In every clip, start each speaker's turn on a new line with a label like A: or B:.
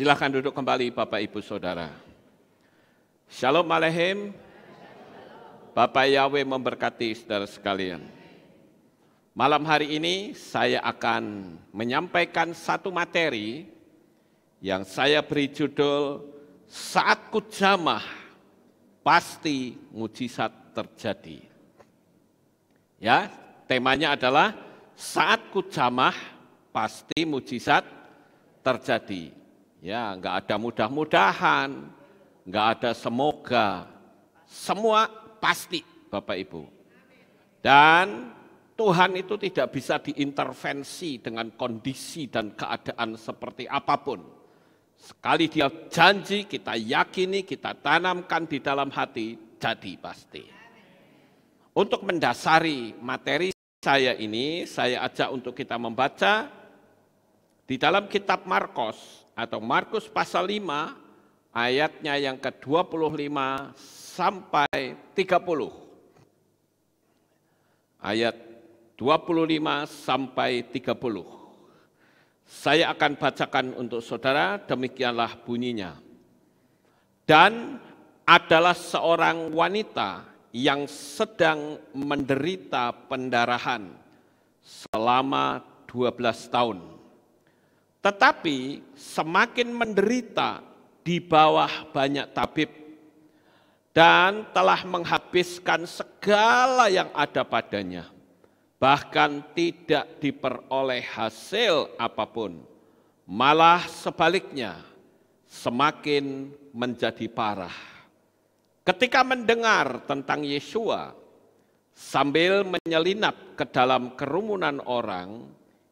A: Silahkan duduk kembali Bapak Ibu Saudara. Shalom Alehim. Bapak Yahweh memberkati saudara sekalian. Malam hari ini saya akan menyampaikan satu materi yang saya beri judul Saat Kujamah Pasti Mujizat Terjadi. Ya, temanya adalah Saat Kujamah Pasti Mujizat Terjadi. Ya, nggak ada mudah-mudahan, enggak ada semoga. Semua pasti, Bapak Ibu. Dan Tuhan itu tidak bisa diintervensi dengan kondisi dan keadaan seperti apapun. Sekali dia janji, kita yakini, kita tanamkan di dalam hati, jadi pasti. Untuk mendasari materi saya ini, saya ajak untuk kita membaca di dalam kitab Markus atau Markus pasal 5 ayatnya yang ke-25 sampai 30. Ayat 25 sampai 30. Saya akan bacakan untuk saudara, demikianlah bunyinya. Dan adalah seorang wanita yang sedang menderita pendarahan selama 12 tahun tetapi semakin menderita di bawah banyak tabib dan telah menghabiskan segala yang ada padanya, bahkan tidak diperoleh hasil apapun. Malah sebaliknya, semakin menjadi parah. Ketika mendengar tentang Yesua, sambil menyelinap ke dalam kerumunan orang,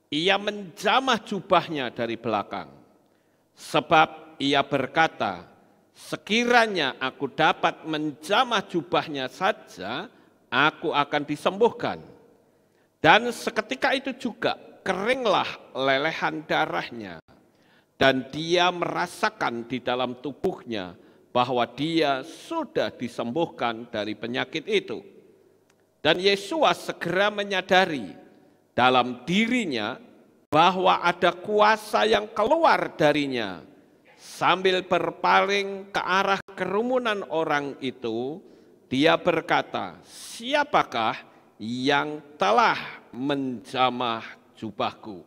A: ia menjamah jubahnya dari belakang, sebab ia berkata, sekiranya aku dapat menjamah jubahnya saja, aku akan disembuhkan. Dan seketika itu juga keringlah lelehan darahnya. Dan dia merasakan di dalam tubuhnya bahwa dia sudah disembuhkan dari penyakit itu. Dan Yesus segera menyadari dalam dirinya bahwa ada kuasa yang keluar darinya sambil berpaling ke arah kerumunan orang itu dia berkata siapakah yang telah menjamah jubahku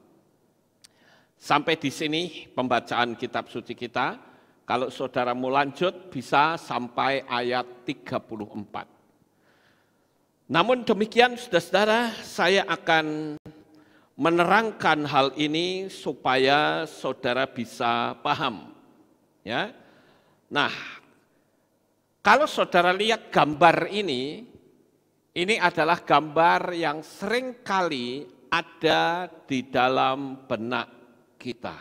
A: sampai di sini pembacaan kitab suci kita kalau saudara mau lanjut bisa sampai ayat 34 namun demikian saudara-saudara, saya akan menerangkan hal ini supaya saudara bisa paham. Ya. Nah, kalau saudara lihat gambar ini, ini adalah gambar yang sering kali ada di dalam benak kita.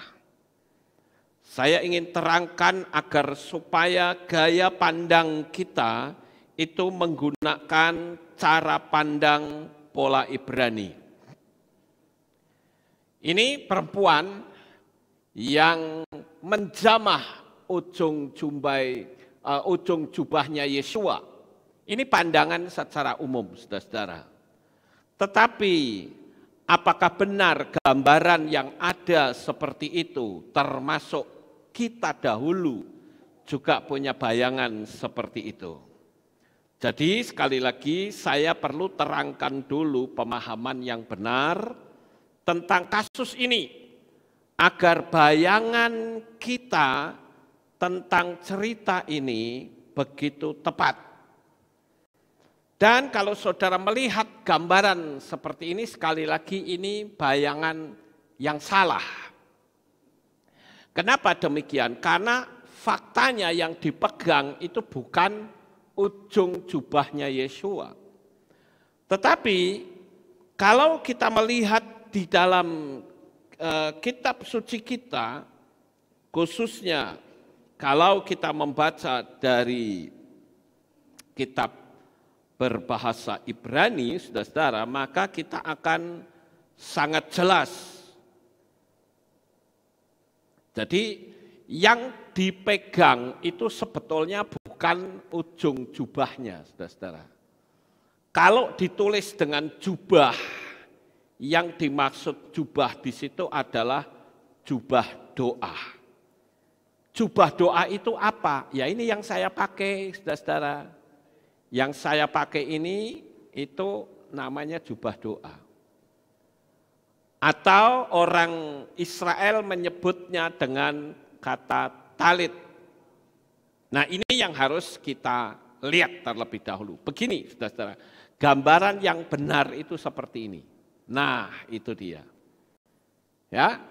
A: Saya ingin terangkan agar supaya gaya pandang kita itu menggunakan cara pandang pola Ibrani. Ini perempuan yang menjamah ujung jumbai uh, ujung jubahnya Yesua. Ini pandangan secara umum, saudara-saudara. Tetapi apakah benar gambaran yang ada seperti itu termasuk kita dahulu juga punya bayangan seperti itu? Jadi sekali lagi saya perlu terangkan dulu pemahaman yang benar tentang kasus ini agar bayangan kita tentang cerita ini begitu tepat. Dan kalau saudara melihat gambaran seperti ini sekali lagi ini bayangan yang salah. Kenapa demikian? Karena faktanya yang dipegang itu bukan ujung jubahnya Yeshua. Tetapi kalau kita melihat di dalam e, kitab suci kita, khususnya kalau kita membaca dari kitab berbahasa Ibrani, saudara-saudara, maka kita akan sangat jelas. Jadi yang dipegang itu sebetulnya bukan ujung jubahnya, saudara-saudara. Kalau ditulis dengan jubah, yang dimaksud jubah di situ adalah jubah doa. Jubah doa itu apa? Ya ini yang saya pakai, saudara-saudara. Yang saya pakai ini itu namanya jubah doa. Atau orang Israel menyebutnya dengan kata talit. Nah ini yang harus kita lihat terlebih dahulu. Begini saudara-saudara, gambaran yang benar itu seperti ini. Nah itu dia. Ya,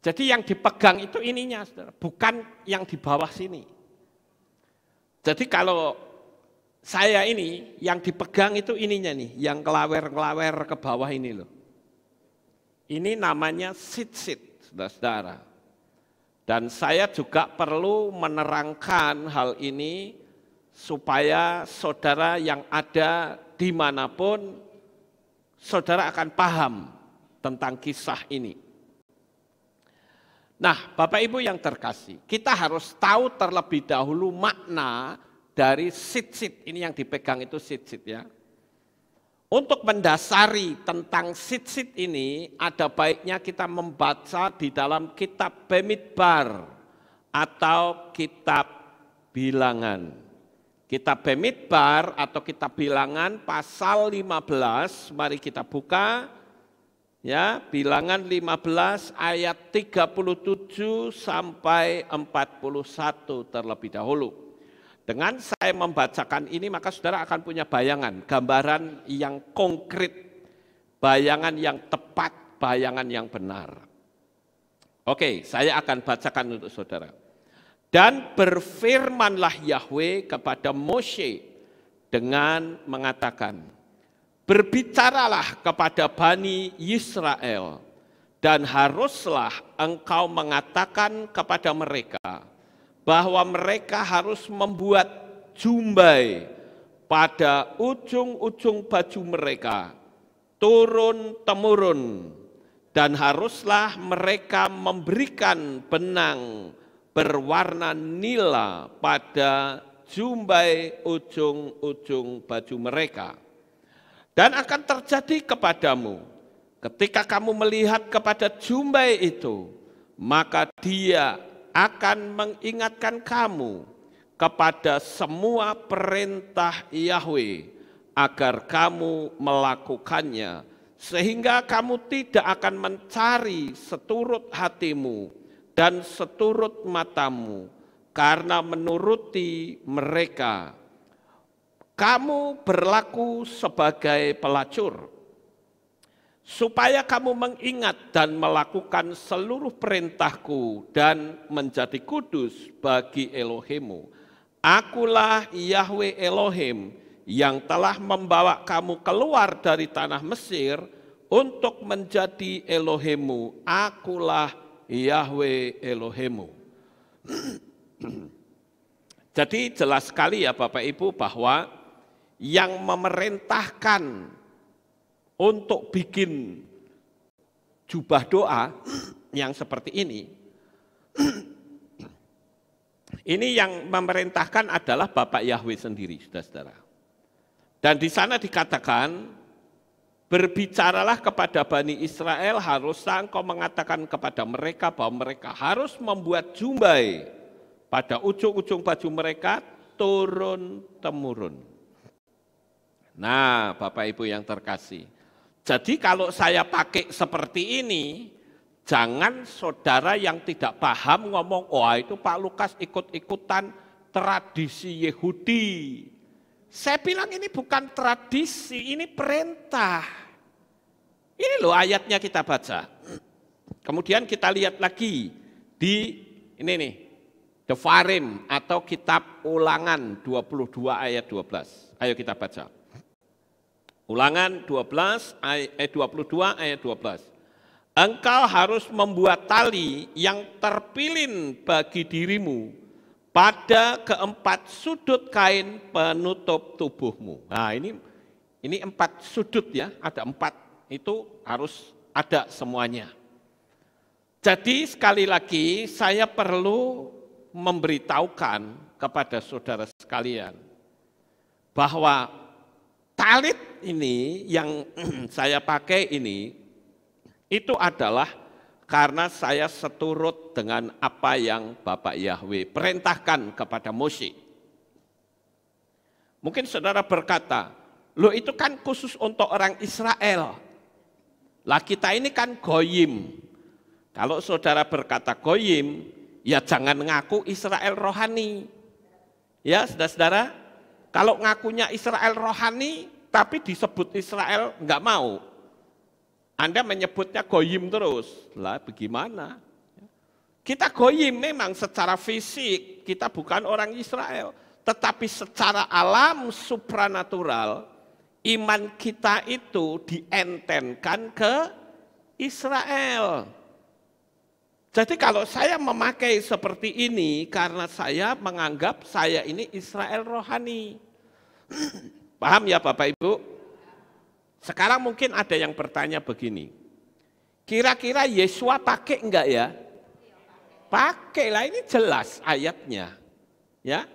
A: jadi yang dipegang itu ininya, saudara, bukan yang di bawah sini. Jadi kalau saya ini yang dipegang itu ininya nih, yang kelawer-kelawer ke bawah ini loh. Ini namanya sit-sit, saudara-saudara. Dan saya juga perlu menerangkan hal ini supaya saudara yang ada dimanapun saudara akan paham tentang kisah ini. Nah, Bapak Ibu yang terkasih, kita harus tahu terlebih dahulu makna dari sit-sit ini yang dipegang itu sit-sit ya. Untuk mendasari tentang sit-sit ini, ada baiknya kita membaca di dalam kitab Bemidbar atau kitab bilangan. Kitab Bemidbar atau kitab bilangan pasal 15, mari kita buka. Ya, bilangan 15 ayat 37 sampai 41 terlebih dahulu. Dengan saya membacakan ini maka saudara akan punya bayangan, gambaran yang konkret, bayangan yang tepat, bayangan yang benar. Oke, saya akan bacakan untuk saudara. Dan berfirmanlah Yahweh kepada Moshe dengan mengatakan, Berbicaralah kepada Bani Israel, dan haruslah engkau mengatakan kepada mereka, bahwa mereka harus membuat jumbai pada ujung-ujung baju mereka, turun-temurun, dan haruslah mereka memberikan benang berwarna nila pada jumbai ujung-ujung baju mereka. Dan akan terjadi kepadamu, ketika kamu melihat kepada jumbai itu, maka dia akan mengingatkan kamu kepada semua perintah Yahweh agar kamu melakukannya sehingga kamu tidak akan mencari seturut hatimu dan seturut matamu karena menuruti mereka kamu berlaku sebagai pelacur supaya kamu mengingat dan melakukan seluruh perintahku dan menjadi kudus bagi Elohimu. Akulah Yahweh Elohim yang telah membawa kamu keluar dari tanah Mesir untuk menjadi Elohimu. Akulah Yahweh Elohimu. Jadi jelas sekali ya Bapak Ibu bahwa yang memerintahkan untuk bikin jubah doa yang seperti ini, ini yang memerintahkan adalah Bapak Yahweh sendiri, saudara-saudara. Dan di sana dikatakan, berbicaralah kepada Bani Israel, harus engkau mengatakan kepada mereka bahwa mereka harus membuat jumbai pada ujung-ujung baju mereka turun-temurun. Nah, Bapak Ibu yang terkasih, jadi kalau saya pakai seperti ini, jangan saudara yang tidak paham ngomong, wah oh, itu Pak Lukas ikut-ikutan tradisi Yahudi. Saya bilang ini bukan tradisi, ini perintah. Ini loh ayatnya kita baca. Kemudian kita lihat lagi di ini nih, Devarim atau kitab ulangan 22 ayat 12. Ayo kita baca. Ulangan 12 eh, ayat eh, 22 ayat 12. Engkau harus membuat tali yang terpilin bagi dirimu pada keempat sudut kain penutup tubuhmu. Nah, ini ini empat sudut ya, ada empat itu harus ada semuanya. Jadi sekali lagi saya perlu memberitahukan kepada saudara sekalian bahwa Talit ini yang saya pakai ini itu adalah karena saya seturut dengan apa yang Bapak Yahweh perintahkan kepada Musi. Mungkin saudara berkata, lo itu kan khusus untuk orang Israel. Lah kita ini kan goyim. Kalau saudara berkata goyim, ya jangan ngaku Israel rohani. Ya saudara-saudara, kalau ngakunya Israel rohani, tapi disebut Israel nggak mau. Anda menyebutnya goyim terus. Lah bagaimana? Kita goyim memang secara fisik, kita bukan orang Israel. Tetapi secara alam supranatural, iman kita itu dientenkan ke Israel. Jadi kalau saya memakai seperti ini karena saya menganggap saya ini Israel rohani. Paham ya Bapak Ibu? Sekarang mungkin ada yang bertanya begini, kira-kira Yesua pakai enggak ya? Pakai lah, ini jelas ayatnya. ya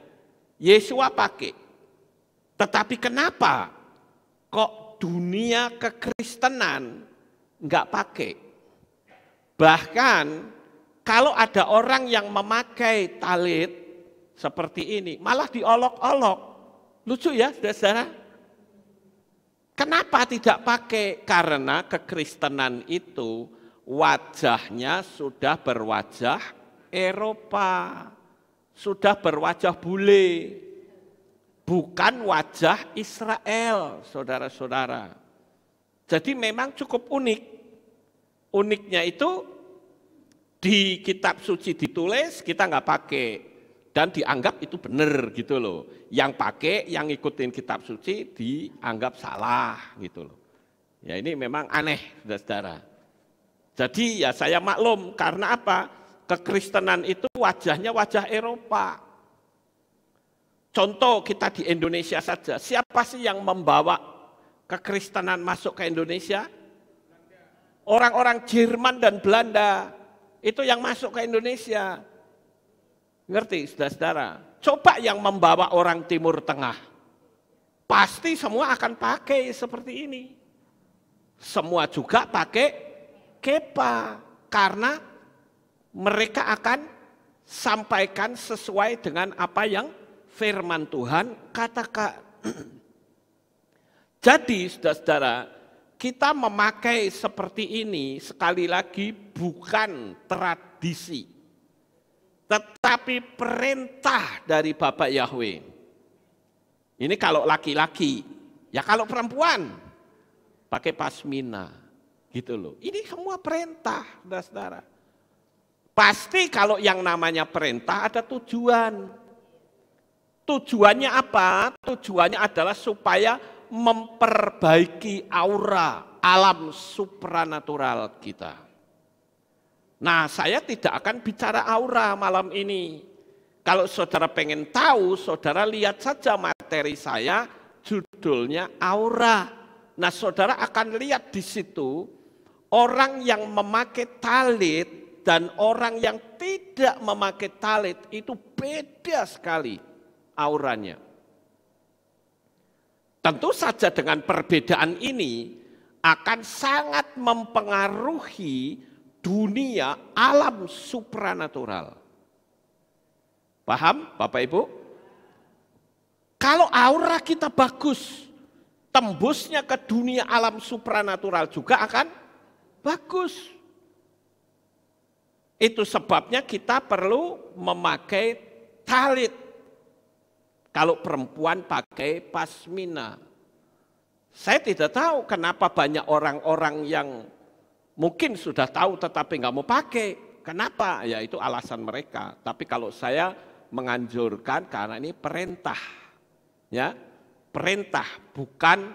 A: Yesua pakai. Tetapi kenapa kok dunia kekristenan enggak pakai? Bahkan kalau ada orang yang memakai talit seperti ini, malah diolok-olok Lucu ya, saudara-saudara? Kenapa tidak pakai? Karena kekristenan itu wajahnya sudah berwajah Eropa. Sudah berwajah bule. Bukan wajah Israel, saudara-saudara. Jadi memang cukup unik. Uniknya itu di kitab suci ditulis, kita nggak pakai dan dianggap itu benar gitu loh. Yang pakai, yang ikutin kitab suci dianggap salah gitu loh. Ya ini memang aneh saudara-saudara. Jadi ya saya maklum karena apa? Kekristenan itu wajahnya wajah Eropa. Contoh kita di Indonesia saja, siapa sih yang membawa kekristenan masuk ke Indonesia? Orang-orang Jerman dan Belanda itu yang masuk ke Indonesia. Ngerti, saudara-saudara? Coba yang membawa orang Timur Tengah. Pasti semua akan pakai seperti ini. Semua juga pakai kepa. Karena mereka akan sampaikan sesuai dengan apa yang firman Tuhan katakan. Jadi saudara-saudara, kita memakai seperti ini sekali lagi bukan tradisi tetapi perintah dari Bapak Yahweh. Ini kalau laki-laki, ya kalau perempuan pakai pasmina gitu loh. Ini semua perintah, saudara-saudara. Pasti kalau yang namanya perintah ada tujuan. Tujuannya apa? Tujuannya adalah supaya memperbaiki aura alam supranatural kita. Nah, saya tidak akan bicara aura malam ini. Kalau saudara pengen tahu, saudara lihat saja materi saya, judulnya aura. Nah, saudara akan lihat di situ orang yang memakai talit dan orang yang tidak memakai talit itu beda sekali auranya. Tentu saja dengan perbedaan ini akan sangat mempengaruhi dunia alam supranatural. Paham Bapak Ibu? Kalau aura kita bagus, tembusnya ke dunia alam supranatural juga akan bagus. Itu sebabnya kita perlu memakai talit. Kalau perempuan pakai pasmina. Saya tidak tahu kenapa banyak orang-orang yang Mungkin sudah tahu tetapi nggak mau pakai. Kenapa? Ya itu alasan mereka. Tapi kalau saya menganjurkan karena ini perintah. Ya, perintah bukan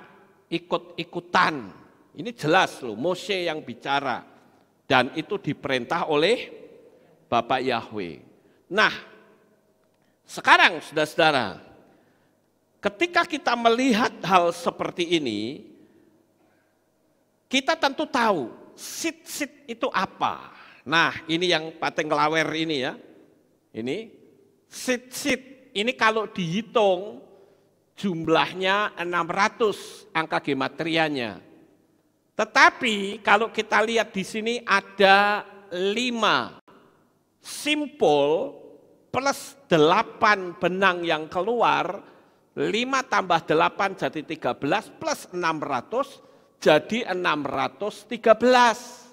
A: ikut-ikutan. Ini jelas loh, Mose yang bicara. Dan itu diperintah oleh Bapak Yahweh. Nah, sekarang saudara-saudara, ketika kita melihat hal seperti ini, kita tentu tahu sit-sit itu apa? Nah ini yang pateng kelawer ini ya. Ini sit-sit. Ini kalau dihitung jumlahnya 600 angka gematrianya. Tetapi kalau kita lihat di sini ada 5 simpul plus 8 benang yang keluar 5 tambah 8 jadi 13 plus 600 jadi 613.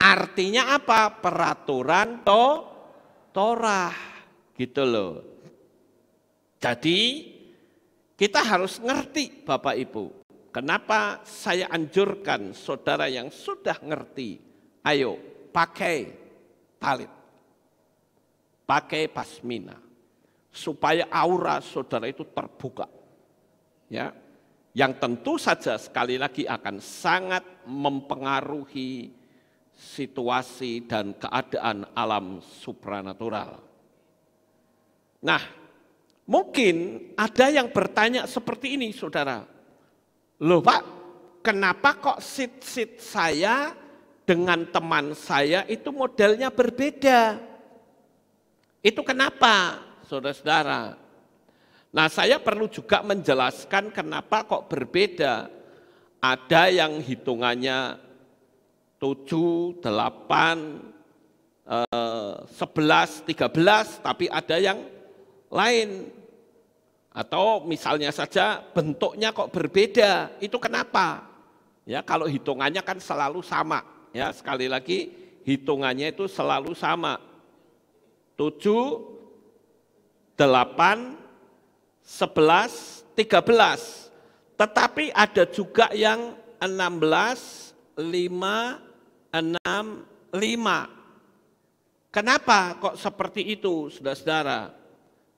A: Artinya apa? Peraturan to Torah. Gitu loh. Jadi kita harus ngerti Bapak Ibu. Kenapa saya anjurkan saudara yang sudah ngerti, ayo pakai talit, Pakai pasmina supaya aura saudara itu terbuka. Ya, yang tentu saja sekali lagi akan sangat mempengaruhi situasi dan keadaan alam supranatural. Nah, mungkin ada yang bertanya seperti ini, saudara. Loh Pak, kenapa kok sit-sit saya dengan teman saya itu modelnya berbeda? Itu kenapa, saudara-saudara? Nah saya perlu juga menjelaskan kenapa kok berbeda. Ada yang hitungannya 7, 8, 11, 13, tapi ada yang lain. Atau misalnya saja bentuknya kok berbeda, itu kenapa? Ya, kalau hitungannya kan selalu sama. Ya, sekali lagi hitungannya itu selalu sama. 7 8 11, 13. Tetapi ada juga yang 16, 5, 6, 5. Kenapa kok seperti itu, saudara-saudara?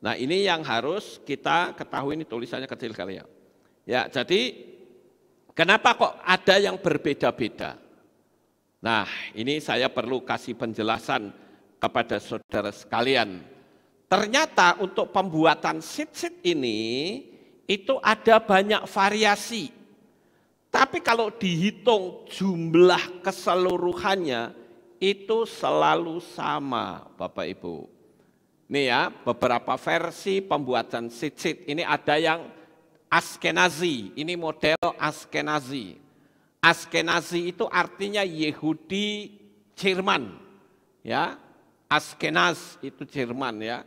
A: Nah ini yang harus kita ketahui, ini tulisannya kecil kali ya. Ya, jadi kenapa kok ada yang berbeda-beda? Nah, ini saya perlu kasih penjelasan kepada saudara sekalian Ternyata untuk pembuatan sit-sit ini itu ada banyak variasi. Tapi kalau dihitung jumlah keseluruhannya itu selalu sama Bapak Ibu. Nih ya, beberapa versi pembuatan sit-sit. Ini ada yang Askenazi, ini model Askenazi. Askenazi itu artinya Yehudi Jerman. Ya, Askenaz itu Jerman ya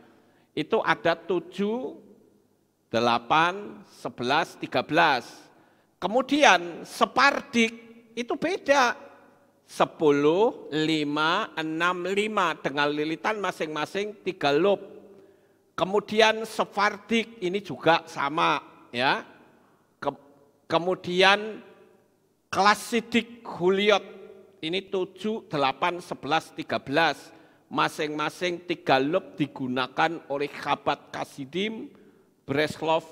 A: itu ada 7, 8, 11, 13. Kemudian separdik itu beda. 10, 5, 6, 5 dengan lilitan masing-masing 3 loop. Kemudian sefardik ini juga sama ya. Ke, kemudian klasidik huliot ini 7, 8, 11, 13 masing-masing tiga lub digunakan oleh Khabat Kasidim, Breslov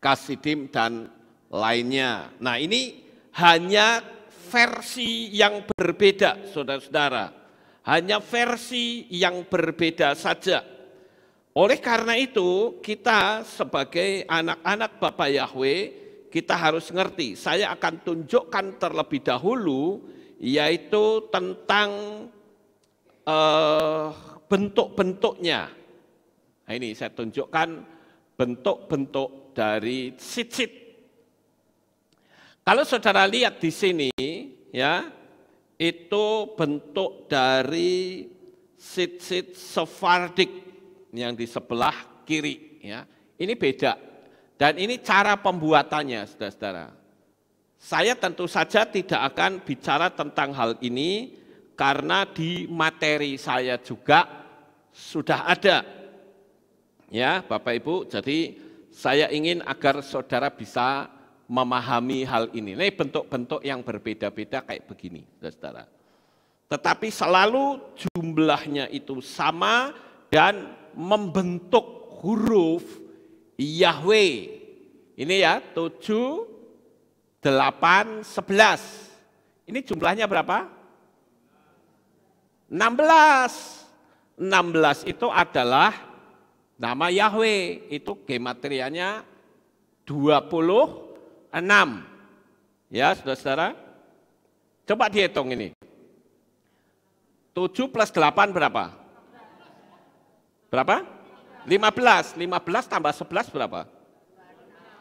A: Kasidim, dan lainnya. Nah ini hanya versi yang berbeda saudara-saudara. Hanya versi yang berbeda saja. Oleh karena itu kita sebagai anak-anak Bapak Yahweh kita harus ngerti. Saya akan tunjukkan terlebih dahulu yaitu tentang uh, bentuk-bentuknya. Nah, ini saya tunjukkan bentuk-bentuk dari sit Kalau saudara lihat di sini, ya, itu bentuk dari sit-sit sephardic yang di sebelah kiri. Ya. Ini beda. Dan ini cara pembuatannya, saudara-saudara. Saya tentu saja tidak akan bicara tentang hal ini, karena di materi saya juga sudah ada. Ya, Bapak Ibu, jadi saya ingin agar saudara bisa memahami hal ini. Ini bentuk-bentuk yang berbeda-beda kayak begini, saudara. Tetapi selalu jumlahnya itu sama dan membentuk huruf Yahweh. Ini ya, 7, 8, 11. Ini jumlahnya berapa? 16. 16 itu adalah nama Yahweh, itu gematrianya 26. Ya, Saudara-saudara. Coba dihitung ini. 7 plus 8 berapa? Berapa? 15. 15 tambah 11 berapa?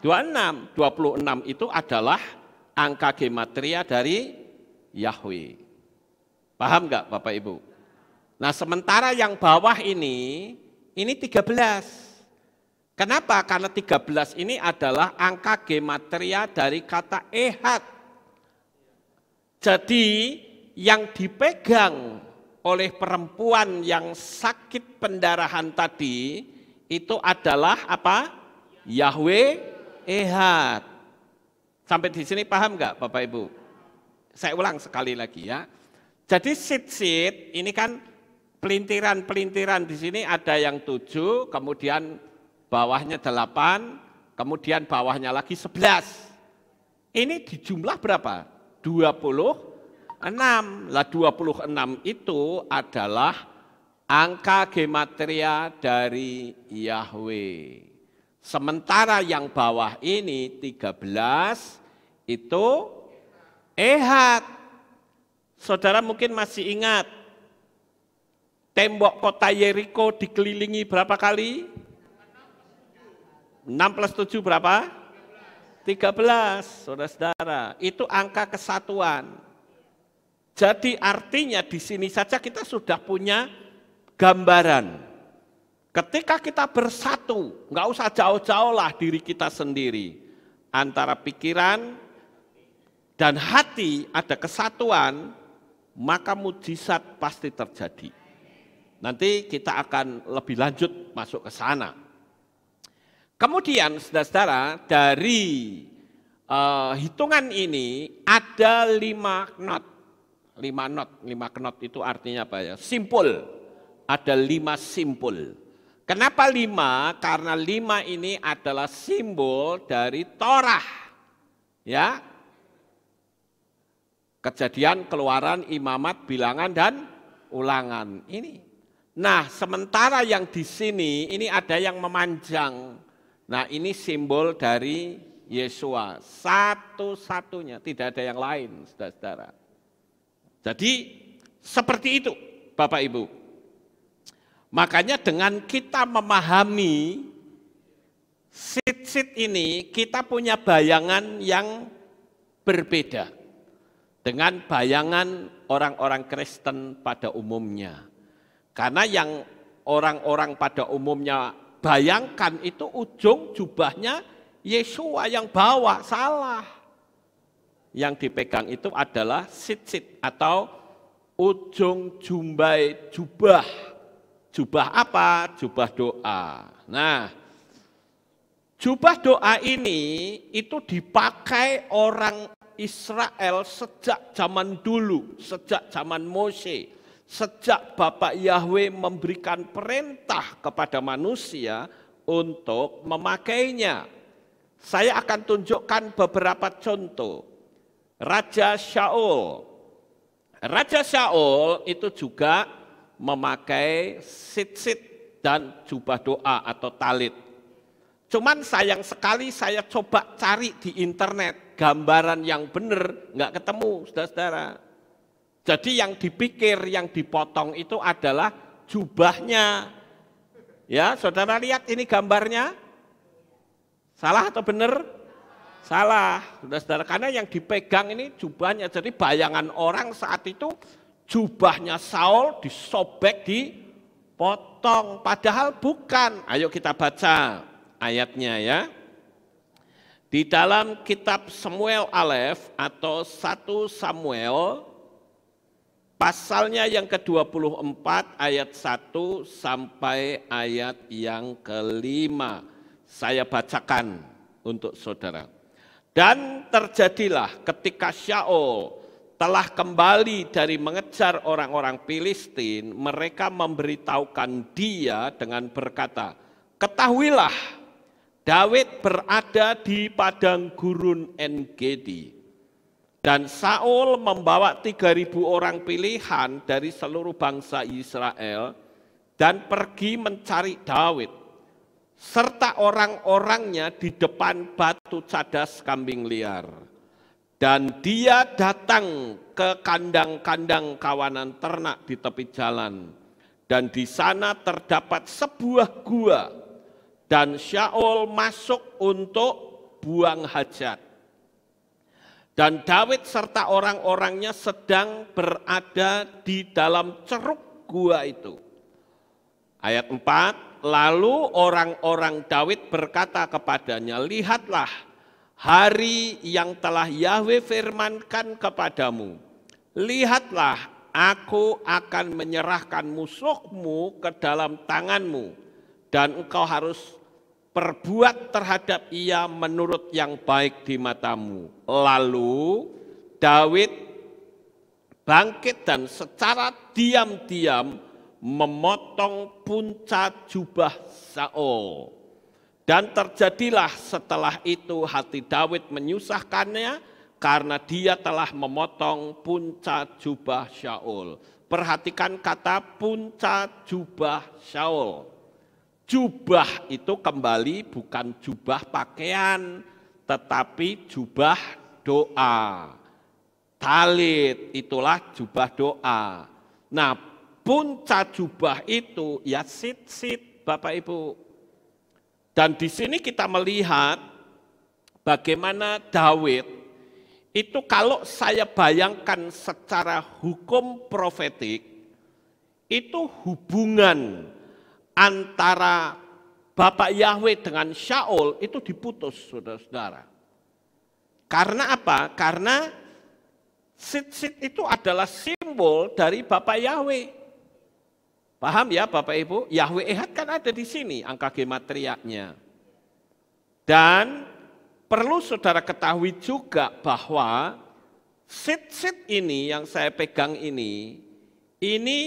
A: 26. 26 itu adalah angka gematria dari Yahweh. Paham enggak Bapak Ibu? Nah sementara yang bawah ini, ini 13. Kenapa? Karena 13 ini adalah angka gematria dari kata ehat. Jadi yang dipegang oleh perempuan yang sakit pendarahan tadi itu adalah apa? Yahweh ehad. Sampai di sini paham enggak Bapak Ibu? Saya ulang sekali lagi ya. Jadi seat-seat ini kan pelintiran-pelintiran di sini ada yang tujuh, kemudian bawahnya delapan, kemudian bawahnya lagi sebelas. Ini dijumlah berapa? Dua puluh enam. Lah dua puluh enam itu adalah angka gematria dari Yahweh. Sementara yang bawah ini tiga belas itu Ehad. Saudara mungkin masih ingat tembok kota Yeriko dikelilingi berapa kali? 6 plus 7 berapa? 13, saudara-saudara. Itu angka kesatuan. Jadi artinya di sini saja kita sudah punya gambaran. Ketika kita bersatu, nggak usah jauh-jauh lah diri kita sendiri. Antara pikiran dan hati ada kesatuan, maka mujizat pasti terjadi. Nanti kita akan lebih lanjut masuk ke sana. Kemudian saudara-saudara dari uh, hitungan ini ada lima knot. Lima knot, lima knot itu artinya apa ya? Simpul, ada lima simpul. Kenapa lima? Karena lima ini adalah simbol dari Torah. Ya, Kejadian, keluaran, imamat, bilangan, dan ulangan. Ini. Nah, sementara yang di sini, ini ada yang memanjang. Nah, ini simbol dari Yesua. Satu-satunya, tidak ada yang lain, saudara-saudara. Jadi, seperti itu, Bapak Ibu. Makanya dengan kita memahami sit-sit ini, kita punya bayangan yang berbeda dengan bayangan orang-orang Kristen pada umumnya. Karena yang orang-orang pada umumnya bayangkan itu ujung jubahnya Yesua yang bawa, salah. Yang dipegang itu adalah sit-sit atau ujung jumbai jubah. Jubah apa? Jubah doa. Nah, jubah doa ini itu dipakai orang Israel sejak zaman dulu, sejak zaman Mose, sejak Bapak Yahweh memberikan perintah kepada manusia untuk memakainya. Saya akan tunjukkan beberapa contoh. Raja Syaul. Raja Syaul itu juga memakai sit-sit dan jubah doa atau talit. Cuman sayang sekali saya coba cari di internet gambaran yang benar nggak ketemu, saudara-saudara. Jadi yang dipikir, yang dipotong itu adalah jubahnya. Ya, saudara lihat ini gambarnya. Salah atau benar? Salah, saudara-saudara. Karena yang dipegang ini jubahnya. Jadi bayangan orang saat itu jubahnya Saul disobek, dipotong. Padahal bukan. Ayo kita baca ayatnya ya. Di dalam kitab Samuel Alef atau 1 Samuel pasalnya yang ke-24 ayat 1 sampai ayat yang kelima. Saya bacakan untuk saudara. Dan terjadilah ketika Syaul telah kembali dari mengejar orang-orang Filistin, mereka memberitahukan dia dengan berkata, Ketahuilah, Dawid berada di padang gurun Engedi. Dan Saul membawa 3000 orang pilihan dari seluruh bangsa Israel dan pergi mencari Dawid serta orang-orangnya di depan batu cadas kambing liar. Dan dia datang ke kandang-kandang kawanan ternak di tepi jalan. Dan di sana terdapat sebuah gua dan Syaul masuk untuk buang hajat. Dan Daud serta orang-orangnya sedang berada di dalam ceruk gua itu. Ayat 4, lalu orang-orang Daud berkata kepadanya, lihatlah hari yang telah Yahweh firmankan kepadamu. Lihatlah aku akan menyerahkan musuhmu ke dalam tanganmu dan engkau harus perbuat terhadap ia menurut yang baik di matamu. Lalu Daud bangkit dan secara diam-diam memotong punca jubah Saul. Dan terjadilah setelah itu hati Daud menyusahkannya karena dia telah memotong punca jubah Saul. Perhatikan kata punca jubah Saul. Jubah itu kembali bukan jubah pakaian, tetapi jubah doa. Talit itulah jubah doa. Nah, puncak jubah itu ya sit-sit Bapak Ibu. Dan di sini kita melihat bagaimana Dawid itu kalau saya bayangkan secara hukum profetik itu hubungan antara Bapak Yahweh dengan Syaul itu diputus, saudara-saudara. Karena apa? Karena sit-sit itu adalah simbol dari Bapak Yahweh. Paham ya Bapak Ibu? Yahweh Ehad kan ada di sini angka gematriaknya. Dan perlu saudara ketahui juga bahwa sit-sit ini yang saya pegang ini, ini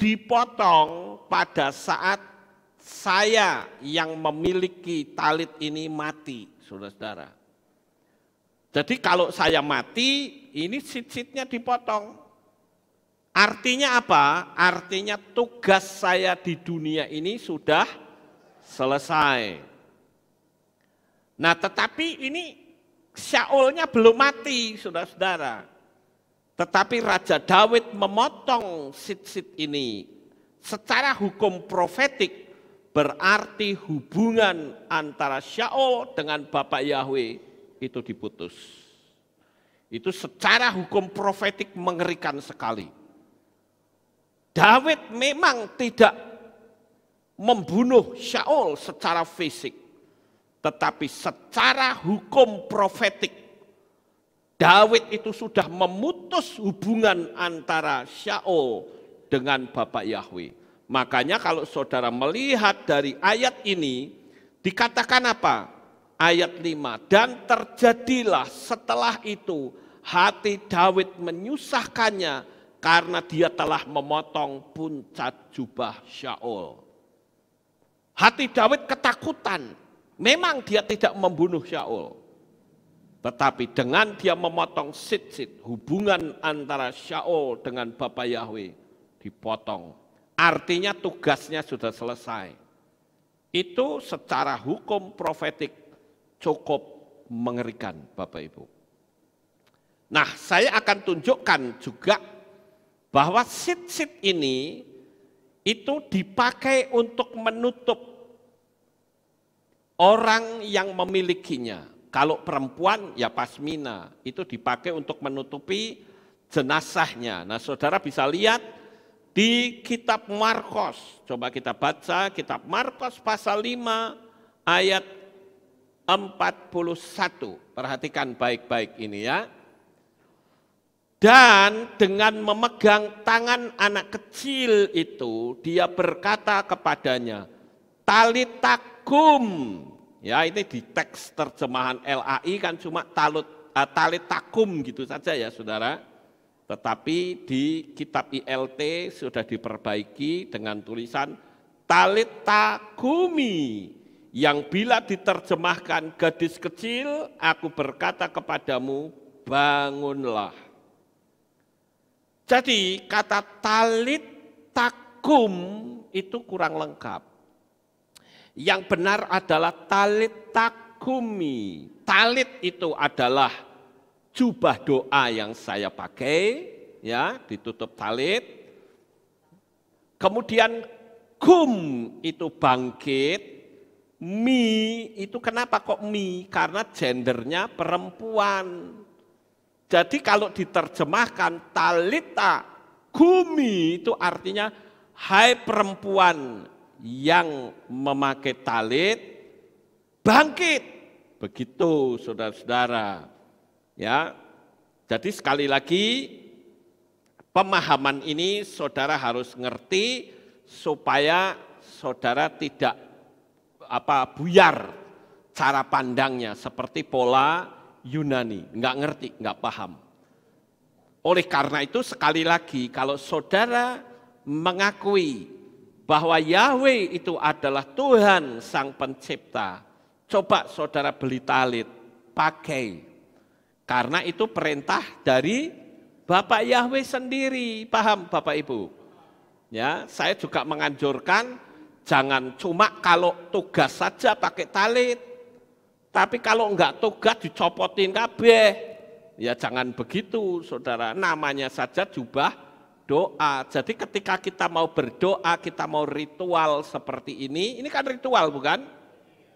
A: dipotong pada saat saya yang memiliki talit ini mati, saudara-saudara. Jadi kalau saya mati, ini sit-sitnya dipotong. Artinya apa? Artinya tugas saya di dunia ini sudah selesai. Nah tetapi ini Syaulnya belum mati, saudara-saudara. Tetapi Raja Dawid memotong sit-sit ini secara hukum profetik berarti hubungan antara Syaul dengan Bapak Yahweh itu diputus. Itu secara hukum profetik mengerikan sekali. Dawid memang tidak membunuh Syaul secara fisik, tetapi secara hukum profetik Dawid itu sudah memutus hubungan antara Syaul dengan Bapak Yahweh. Makanya kalau saudara melihat dari ayat ini, dikatakan apa? Ayat 5, dan terjadilah setelah itu hati Dawid menyusahkannya karena dia telah memotong puncak jubah Syaul. Hati Dawid ketakutan, memang dia tidak membunuh Syaul. Tetapi dengan dia memotong sit-sit, hubungan antara Syaul dengan Bapak Yahweh dipotong. Artinya tugasnya sudah selesai. Itu secara hukum profetik cukup mengerikan Bapak Ibu. Nah saya akan tunjukkan juga bahwa sit-sit ini itu dipakai untuk menutup orang yang memilikinya kalau perempuan ya pasmina, itu dipakai untuk menutupi jenazahnya. Nah saudara bisa lihat di kitab Markos, coba kita baca kitab Markos pasal 5 ayat 41. Perhatikan baik-baik ini ya. Dan dengan memegang tangan anak kecil itu, dia berkata kepadanya, Talitakum, Ya ini di teks terjemahan LAI kan cuma talut, uh, talit takum gitu saja ya saudara. Tetapi di kitab ILT sudah diperbaiki dengan tulisan talit takumi yang bila diterjemahkan gadis kecil aku berkata kepadamu bangunlah. Jadi kata talit takum itu kurang lengkap. Yang benar adalah talit takumi. Talit itu adalah jubah doa yang saya pakai, ya, ditutup talit. Kemudian kum itu bangkit, mi itu kenapa kok mi? Karena gendernya perempuan. Jadi kalau diterjemahkan talita kumi itu artinya hai perempuan yang memakai talit bangkit. Begitu saudara-saudara. Ya. Jadi sekali lagi pemahaman ini saudara harus ngerti supaya saudara tidak apa buyar cara pandangnya seperti pola Yunani, nggak ngerti, nggak paham. Oleh karena itu sekali lagi kalau saudara mengakui bahwa Yahweh itu adalah Tuhan sang pencipta. Coba saudara beli talit, pakai. Karena itu perintah dari Bapak Yahweh sendiri, paham Bapak Ibu? Ya, saya juga menganjurkan jangan cuma kalau tugas saja pakai talit. Tapi kalau enggak tugas dicopotin kabeh. Ya jangan begitu, Saudara. Namanya saja jubah doa. Jadi ketika kita mau berdoa, kita mau ritual seperti ini, ini kan ritual bukan?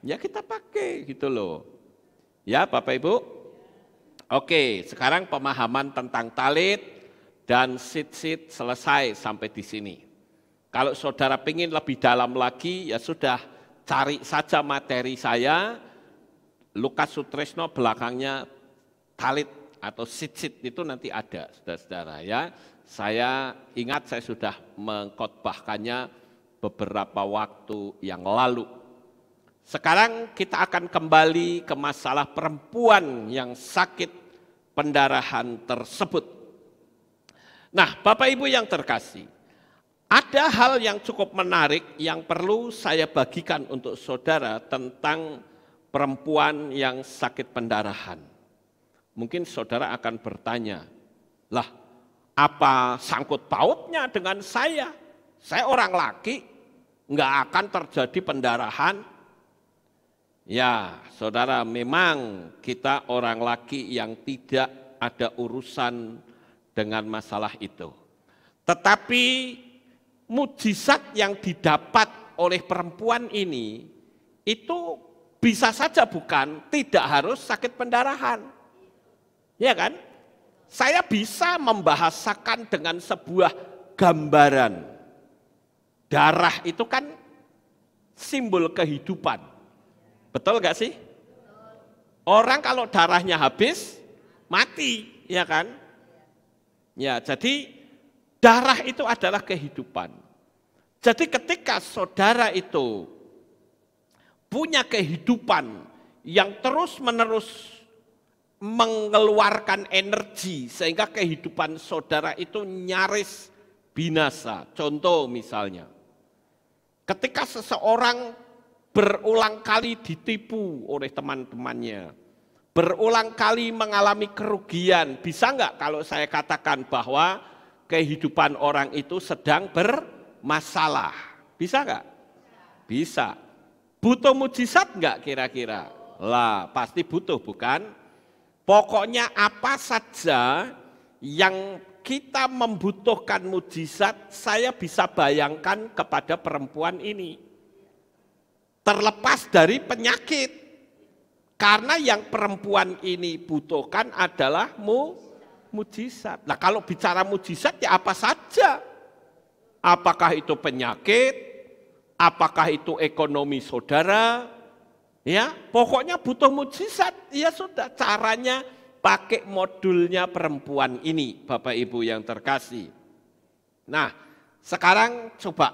A: Ya kita pakai gitu loh. Ya Bapak Ibu? Oke, sekarang pemahaman tentang talit dan sit-sit selesai sampai di sini. Kalau saudara ingin lebih dalam lagi, ya sudah cari saja materi saya. Lukas Sutresno belakangnya talit atau sit-sit itu nanti ada, saudara-saudara ya. Saya ingat saya sudah mengkotbahkannya beberapa waktu yang lalu. Sekarang kita akan kembali ke masalah perempuan yang sakit pendarahan tersebut. Nah, Bapak Ibu yang terkasih, ada hal yang cukup menarik yang perlu saya bagikan untuk saudara tentang perempuan yang sakit pendarahan. Mungkin saudara akan bertanya, lah apa sangkut pautnya dengan saya? Saya orang laki, nggak akan terjadi pendarahan. Ya, saudara, memang kita orang laki yang tidak ada urusan dengan masalah itu. Tetapi mujizat yang didapat oleh perempuan ini itu bisa saja bukan tidak harus sakit pendarahan. Ya kan? Saya bisa membahasakan dengan sebuah gambaran. Darah itu kan simbol kehidupan. Betul gak sih? Orang kalau darahnya habis, mati, ya kan? Ya, jadi darah itu adalah kehidupan. Jadi ketika saudara itu punya kehidupan yang terus-menerus mengeluarkan energi sehingga kehidupan saudara itu nyaris binasa. Contoh misalnya, ketika seseorang berulang kali ditipu oleh teman-temannya, berulang kali mengalami kerugian, bisa nggak kalau saya katakan bahwa kehidupan orang itu sedang bermasalah? Bisa nggak? Bisa. Butuh mujizat nggak kira-kira? Lah, pasti butuh bukan? Pokoknya apa saja yang kita membutuhkan mujizat, saya bisa bayangkan kepada perempuan ini. Terlepas dari penyakit. Karena yang perempuan ini butuhkan adalah mu, mujizat. Nah kalau bicara mujizat ya apa saja. Apakah itu penyakit, apakah itu ekonomi saudara, Ya, pokoknya butuh mujizat. Ya sudah, caranya pakai modulnya perempuan ini, Bapak Ibu yang terkasih. Nah, sekarang coba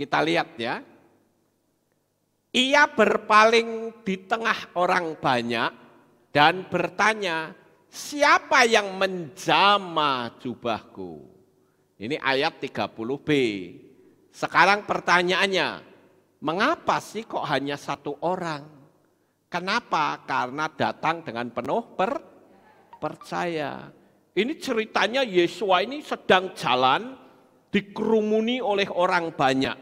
A: kita lihat ya. Ia berpaling di tengah orang banyak dan bertanya, siapa yang menjama jubahku? Ini ayat 30b. Sekarang pertanyaannya, mengapa sih kok hanya satu orang? Kenapa? Karena datang dengan penuh per percaya. Ini ceritanya Yesus ini sedang jalan dikerumuni oleh orang banyak.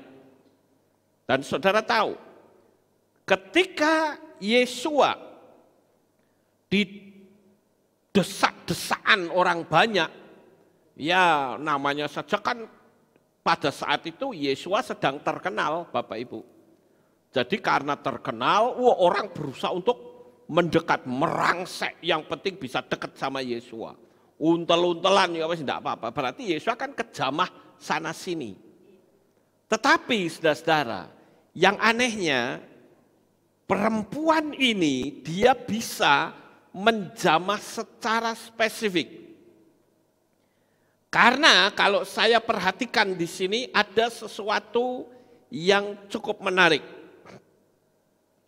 A: Dan saudara tahu, ketika Yesua didesak desaan orang banyak, ya namanya saja kan pada saat itu Yesus sedang terkenal Bapak Ibu. Jadi karena terkenal, wah orang berusaha untuk mendekat, merangsek. Yang penting bisa dekat sama Yesua. Untel-untelan ya tidak apa-apa. Berarti Yesua kan kejamah sana sini. Tetapi saudara-saudara, yang anehnya perempuan ini dia bisa menjamah secara spesifik. Karena kalau saya perhatikan di sini ada sesuatu yang cukup menarik.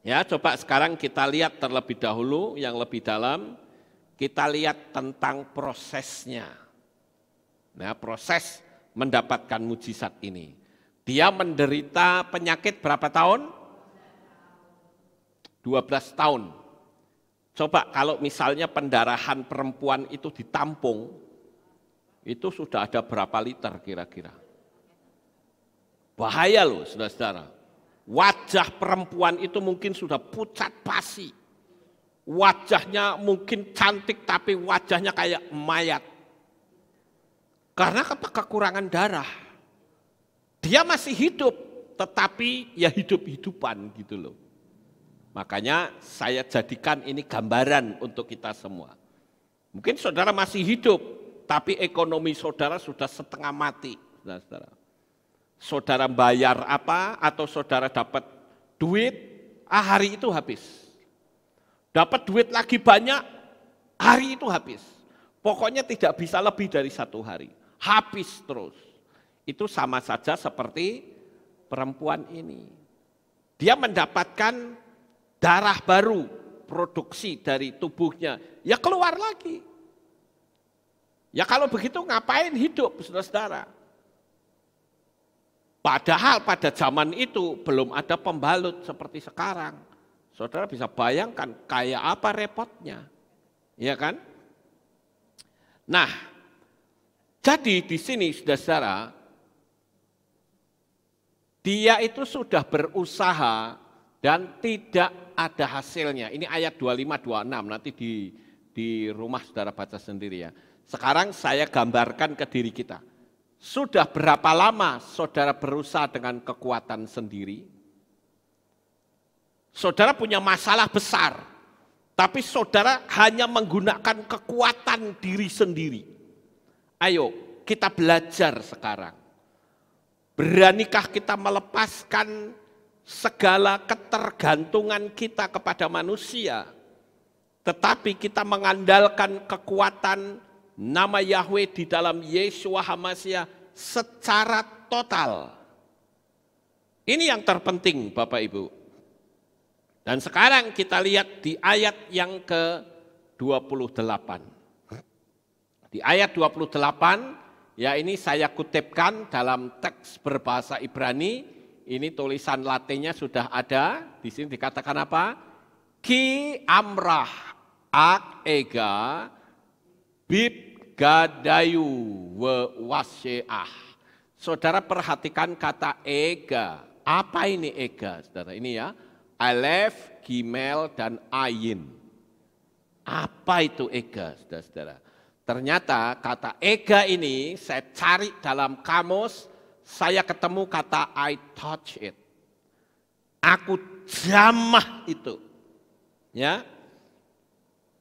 A: Ya, coba sekarang kita lihat terlebih dahulu yang lebih dalam, kita lihat tentang prosesnya. Nah, proses mendapatkan mujizat ini. Dia menderita penyakit berapa tahun? 12 tahun. Coba kalau misalnya pendarahan perempuan itu ditampung, itu sudah ada berapa liter kira-kira? Bahaya loh, saudara-saudara. Wajah perempuan itu mungkin sudah pucat pasi. Wajahnya mungkin cantik tapi wajahnya kayak mayat. Karena apa kekurangan darah. Dia masih hidup tetapi ya hidup-hidupan gitu loh. Makanya saya jadikan ini gambaran untuk kita semua. Mungkin saudara masih hidup, tapi ekonomi saudara sudah setengah mati, saudara-saudara. Saudara bayar apa atau saudara dapat duit, ah hari itu habis. Dapat duit lagi banyak, hari itu habis. Pokoknya tidak bisa lebih dari satu hari. Habis terus. Itu sama saja seperti perempuan ini. Dia mendapatkan darah baru, produksi dari tubuhnya. Ya keluar lagi. Ya kalau begitu ngapain hidup saudara-saudara? Padahal pada zaman itu belum ada pembalut seperti sekarang. Saudara bisa bayangkan kayak apa repotnya. Iya kan? Nah, jadi di sini sudah saudara dia itu sudah berusaha dan tidak ada hasilnya. Ini ayat 25 26 nanti di di rumah saudara baca sendiri ya. Sekarang saya gambarkan ke diri kita. Sudah berapa lama saudara berusaha dengan kekuatan sendiri? Saudara punya masalah besar, tapi saudara hanya menggunakan kekuatan diri sendiri. Ayo, kita belajar sekarang. Beranikah kita melepaskan segala ketergantungan kita kepada manusia, tetapi kita mengandalkan kekuatan nama Yahweh di dalam Yesua Hamasya secara total. Ini yang terpenting Bapak Ibu. Dan sekarang kita lihat di ayat yang ke-28. Di ayat 28, ya ini saya kutipkan dalam teks berbahasa Ibrani, ini tulisan latinnya sudah ada, di sini dikatakan apa? Ki amrah ak ega bib gadayu we wasyah. Saudara perhatikan kata ega. Apa ini ega? Saudara ini ya. Alef, gimel, dan ayin. Apa itu ega, saudara-saudara? Ternyata kata ega ini saya cari dalam kamus, saya ketemu kata I touch it. Aku jamah itu. Ya,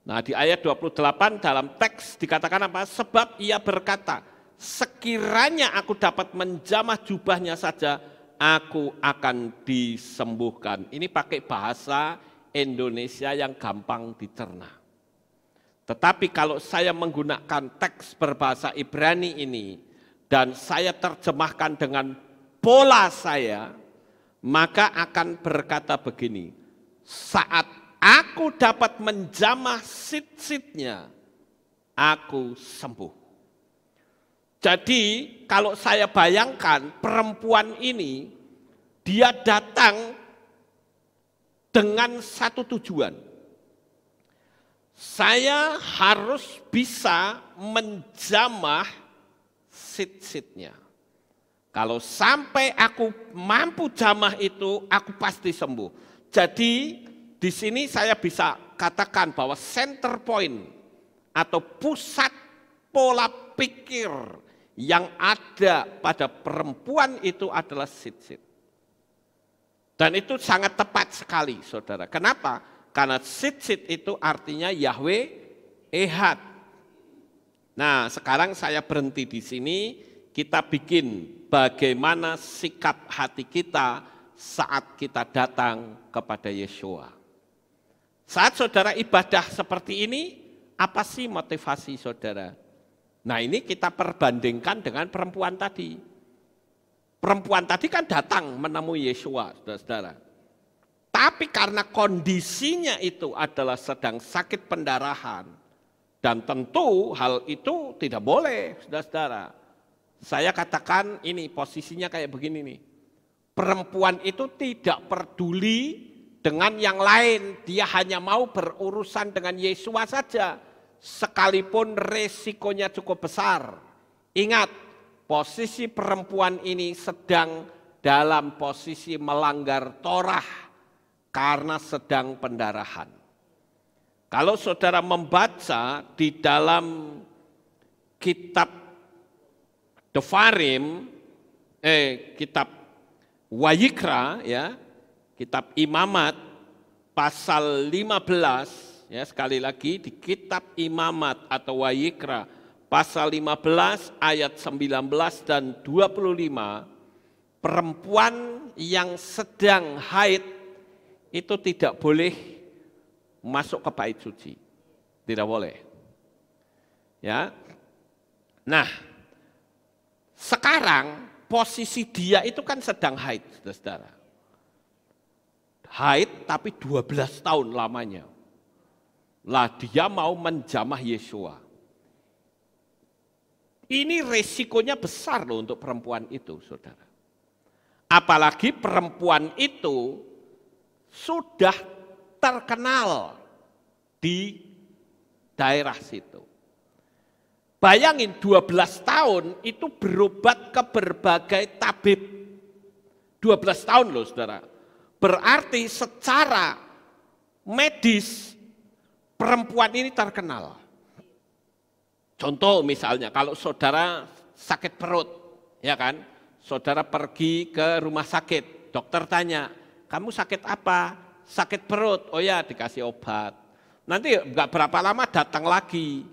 A: Nah di ayat 28 dalam teks dikatakan apa? Sebab ia berkata, sekiranya aku dapat menjamah jubahnya saja, aku akan disembuhkan. Ini pakai bahasa Indonesia yang gampang dicerna. Tetapi kalau saya menggunakan teks berbahasa Ibrani ini, dan saya terjemahkan dengan pola saya, maka akan berkata begini, saat aku dapat menjamah sit-sitnya, aku sembuh. Jadi kalau saya bayangkan perempuan ini, dia datang dengan satu tujuan. Saya harus bisa menjamah sit-sitnya. Kalau sampai aku mampu jamah itu, aku pasti sembuh. Jadi di sini saya bisa katakan bahwa center point atau pusat pola pikir yang ada pada perempuan itu adalah sit-sit. Dan itu sangat tepat sekali saudara. Kenapa? Karena sit-sit itu artinya Yahweh ehad. Nah sekarang saya berhenti di sini, kita bikin bagaimana sikap hati kita saat kita datang kepada Yeshua. Saat saudara ibadah seperti ini, apa sih motivasi saudara? Nah ini kita perbandingkan dengan perempuan tadi. Perempuan tadi kan datang menemui Yesua, saudara-saudara. Tapi karena kondisinya itu adalah sedang sakit pendarahan. Dan tentu hal itu tidak boleh, saudara-saudara. Saya katakan ini posisinya kayak begini nih. Perempuan itu tidak peduli dengan yang lain. Dia hanya mau berurusan dengan Yesua saja, sekalipun resikonya cukup besar. Ingat, posisi perempuan ini sedang dalam posisi melanggar Torah karena sedang pendarahan. Kalau saudara membaca di dalam kitab Devarim, eh kitab Wayikra ya, kitab Imamat pasal 15 ya sekali lagi di kitab Imamat atau Wayikra pasal 15 ayat 19 dan 25 perempuan yang sedang haid itu tidak boleh masuk ke bait suci. Tidak boleh. Ya. Nah, sekarang posisi dia itu kan sedang haid, saudara haid tapi 12 tahun lamanya. Lah dia mau menjamah Yesua. Ini resikonya besar loh untuk perempuan itu, saudara. Apalagi perempuan itu sudah terkenal di daerah situ. Bayangin 12 tahun itu berobat ke berbagai tabib. 12 tahun loh saudara, Berarti secara medis perempuan ini terkenal. Contoh misalnya kalau saudara sakit perut, ya kan? Saudara pergi ke rumah sakit, dokter tanya, "Kamu sakit apa?" "Sakit perut." Oh ya, dikasih obat. Nanti enggak berapa lama datang lagi.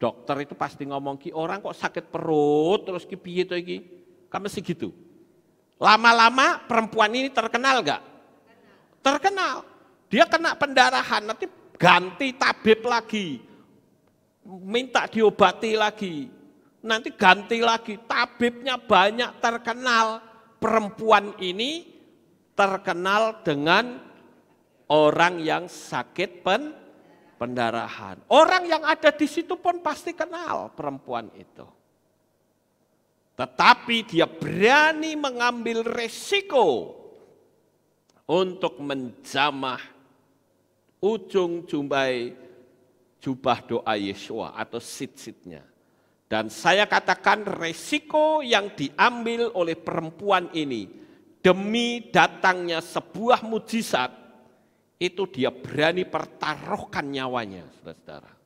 A: Dokter itu pasti ngomong ki orang kok sakit perut terus ki piye to iki? Kamu sih gitu. Lama-lama perempuan ini terkenal gak? Terkenal. Dia kena pendarahan, nanti ganti tabib lagi. Minta diobati lagi. Nanti ganti lagi. Tabibnya banyak terkenal. Perempuan ini terkenal dengan orang yang sakit pen, pendarahan. Orang yang ada di situ pun pasti kenal perempuan itu. Tetapi dia berani mengambil resiko untuk menjamah ujung jumbai jubah doa Yesua atau sit-sitnya. Dan saya katakan resiko yang diambil oleh perempuan ini demi datangnya sebuah mujizat itu dia berani pertaruhkan nyawanya, saudara-saudara.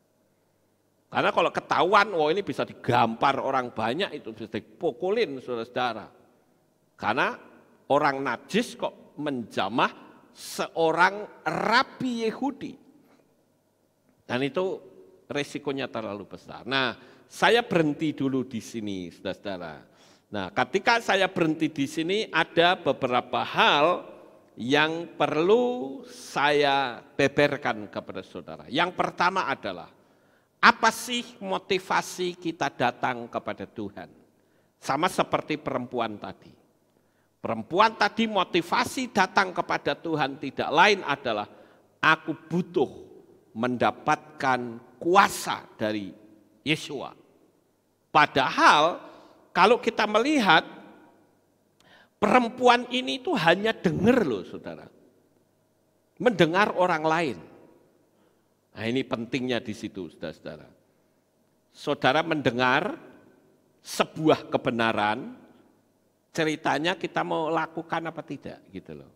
A: Karena kalau ketahuan, wah ini bisa digampar orang banyak, itu bisa dipukulin saudara-saudara. Karena orang najis kok menjamah seorang rapi Yahudi. Dan itu resikonya terlalu besar. Nah, saya berhenti dulu di sini, saudara-saudara. Nah, ketika saya berhenti di sini, ada beberapa hal yang perlu saya beberkan kepada saudara. Yang pertama adalah, apa sih motivasi kita datang kepada Tuhan? Sama seperti perempuan tadi. Perempuan tadi motivasi datang kepada Tuhan tidak lain adalah aku butuh mendapatkan kuasa dari Yesua. Padahal kalau kita melihat perempuan ini itu hanya dengar loh saudara. Mendengar orang lain. Nah, ini pentingnya di situ, saudara-saudara. Saudara mendengar sebuah kebenaran, ceritanya kita mau lakukan apa tidak gitu loh.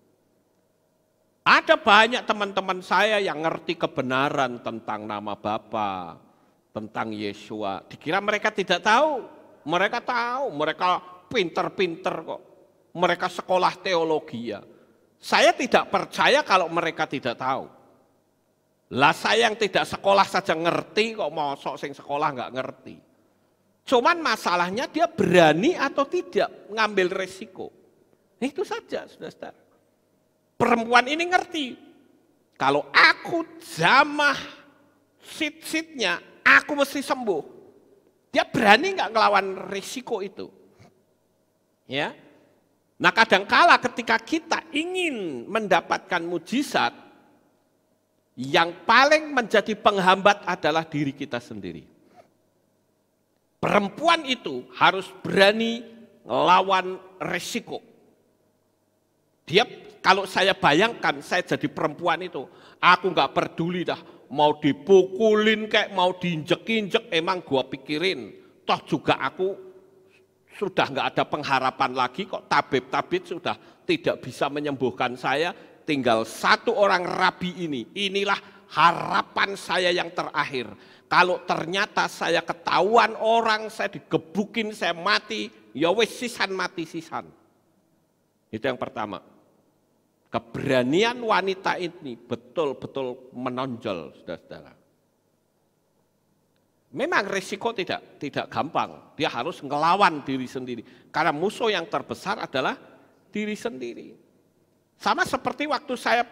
A: Ada banyak teman-teman saya yang ngerti kebenaran tentang nama Bapa, tentang Yesua. Dikira mereka tidak tahu, mereka tahu, mereka pinter-pinter kok. Mereka sekolah teologi ya. Saya tidak percaya kalau mereka tidak tahu. Lah saya yang tidak sekolah saja ngerti kok mosok sing sekolah nggak ngerti. Cuman masalahnya dia berani atau tidak ngambil resiko. Itu saja sudah Perempuan ini ngerti. Kalau aku jamah sit-sitnya, aku mesti sembuh. Dia berani nggak ngelawan resiko itu. Ya, Nah kadangkala ketika kita ingin mendapatkan mujizat, yang paling menjadi penghambat adalah diri kita sendiri. Perempuan itu harus berani lawan resiko. Dia kalau saya bayangkan saya jadi perempuan itu, aku nggak peduli dah mau dipukulin kayak mau diinjek-injek emang gua pikirin. Toh juga aku sudah nggak ada pengharapan lagi kok tabib-tabib sudah tidak bisa menyembuhkan saya, tinggal satu orang rabi ini. Inilah harapan saya yang terakhir. Kalau ternyata saya ketahuan orang, saya digebukin, saya mati, ya wis sisan mati sisan. Itu yang pertama. Keberanian wanita ini betul-betul menonjol, saudara-saudara. Memang risiko tidak tidak gampang. Dia harus ngelawan diri sendiri. Karena musuh yang terbesar adalah diri sendiri. Sama seperti waktu saya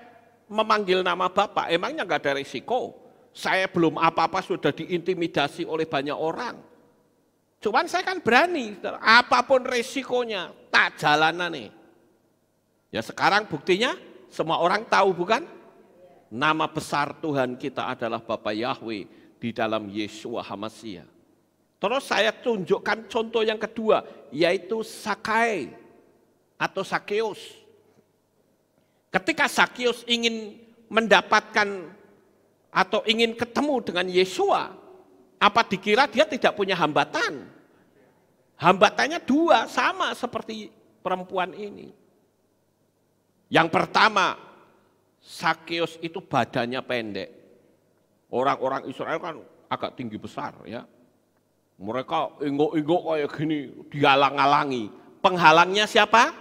A: memanggil nama Bapak, emangnya nggak ada risiko. Saya belum apa-apa sudah diintimidasi oleh banyak orang. Cuman saya kan berani, apapun risikonya, tak jalanan nih. Ya sekarang buktinya semua orang tahu bukan? Nama besar Tuhan kita adalah Bapak Yahweh di dalam Yesua Hamasia. Terus saya tunjukkan contoh yang kedua, yaitu Sakai atau Sakeus. Ketika Sakyus ingin mendapatkan atau ingin ketemu dengan Yesua, apa dikira dia tidak punya hambatan? Hambatannya dua, sama seperti perempuan ini. Yang pertama, Sakyus itu badannya pendek. Orang-orang Israel kan agak tinggi besar ya. Mereka ingok-ingok kayak gini, dialang-alangi. Penghalangnya siapa?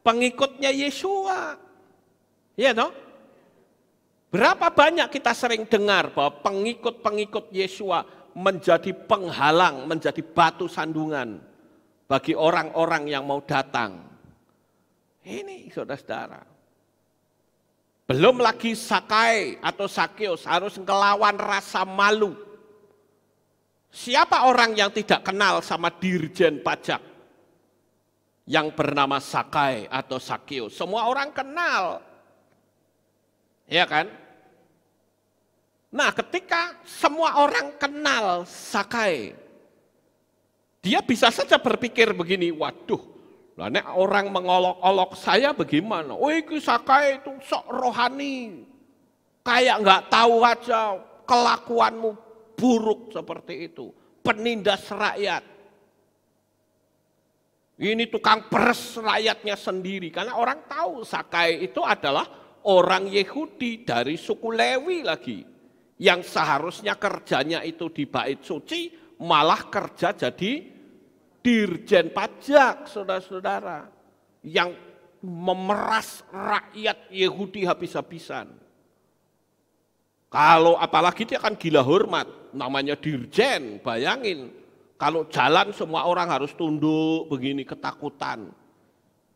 A: Pengikutnya Yesua. Iya toh? Berapa banyak kita sering dengar bahwa pengikut-pengikut Yesua menjadi penghalang, menjadi batu sandungan bagi orang-orang yang mau datang. Ini saudara-saudara. Belum lagi Sakai atau Sakeus harus ngelawan rasa malu. Siapa orang yang tidak kenal sama dirjen pajak yang bernama Sakai atau Sakeus? Semua orang kenal. Ya kan? Nah, ketika semua orang kenal Sakai, dia bisa saja berpikir begini, waduh, lah nek orang mengolok-olok saya bagaimana? Oh, itu Sakai itu sok rohani. Kayak nggak tahu aja kelakuanmu buruk seperti itu. Penindas rakyat. Ini tukang peres rakyatnya sendiri. Karena orang tahu Sakai itu adalah orang Yahudi dari suku Lewi lagi. Yang seharusnya kerjanya itu di bait suci, malah kerja jadi dirjen pajak, saudara-saudara. Yang memeras rakyat Yahudi habis-habisan. Kalau apalagi dia kan gila hormat, namanya dirjen, bayangin. Kalau jalan semua orang harus tunduk begini ketakutan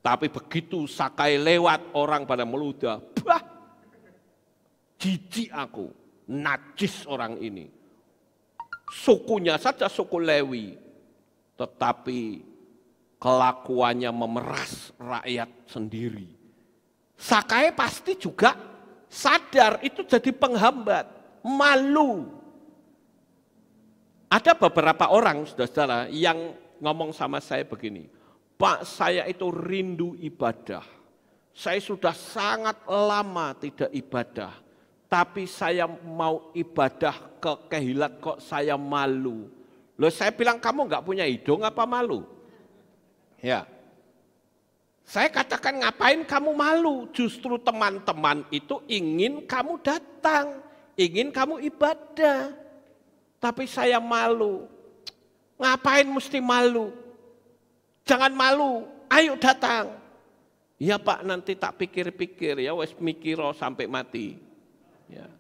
A: tapi begitu Sakai lewat orang pada meludah, bah, jijik aku, najis orang ini. Sukunya saja suku Lewi, tetapi kelakuannya memeras rakyat sendiri. Sakai pasti juga sadar itu jadi penghambat, malu. Ada beberapa orang, saudara-saudara, yang ngomong sama saya begini, Pak saya itu rindu ibadah. Saya sudah sangat lama tidak ibadah. Tapi saya mau ibadah ke kehilat kok saya malu. Loh saya bilang kamu nggak punya hidung apa malu? Ya. Saya katakan ngapain kamu malu? Justru teman-teman itu ingin kamu datang. Ingin kamu ibadah. Tapi saya malu. Ngapain mesti malu? Jangan malu, ayo datang. Ya Pak, nanti tak pikir-pikir ya wes mikiro sampai mati. Ya.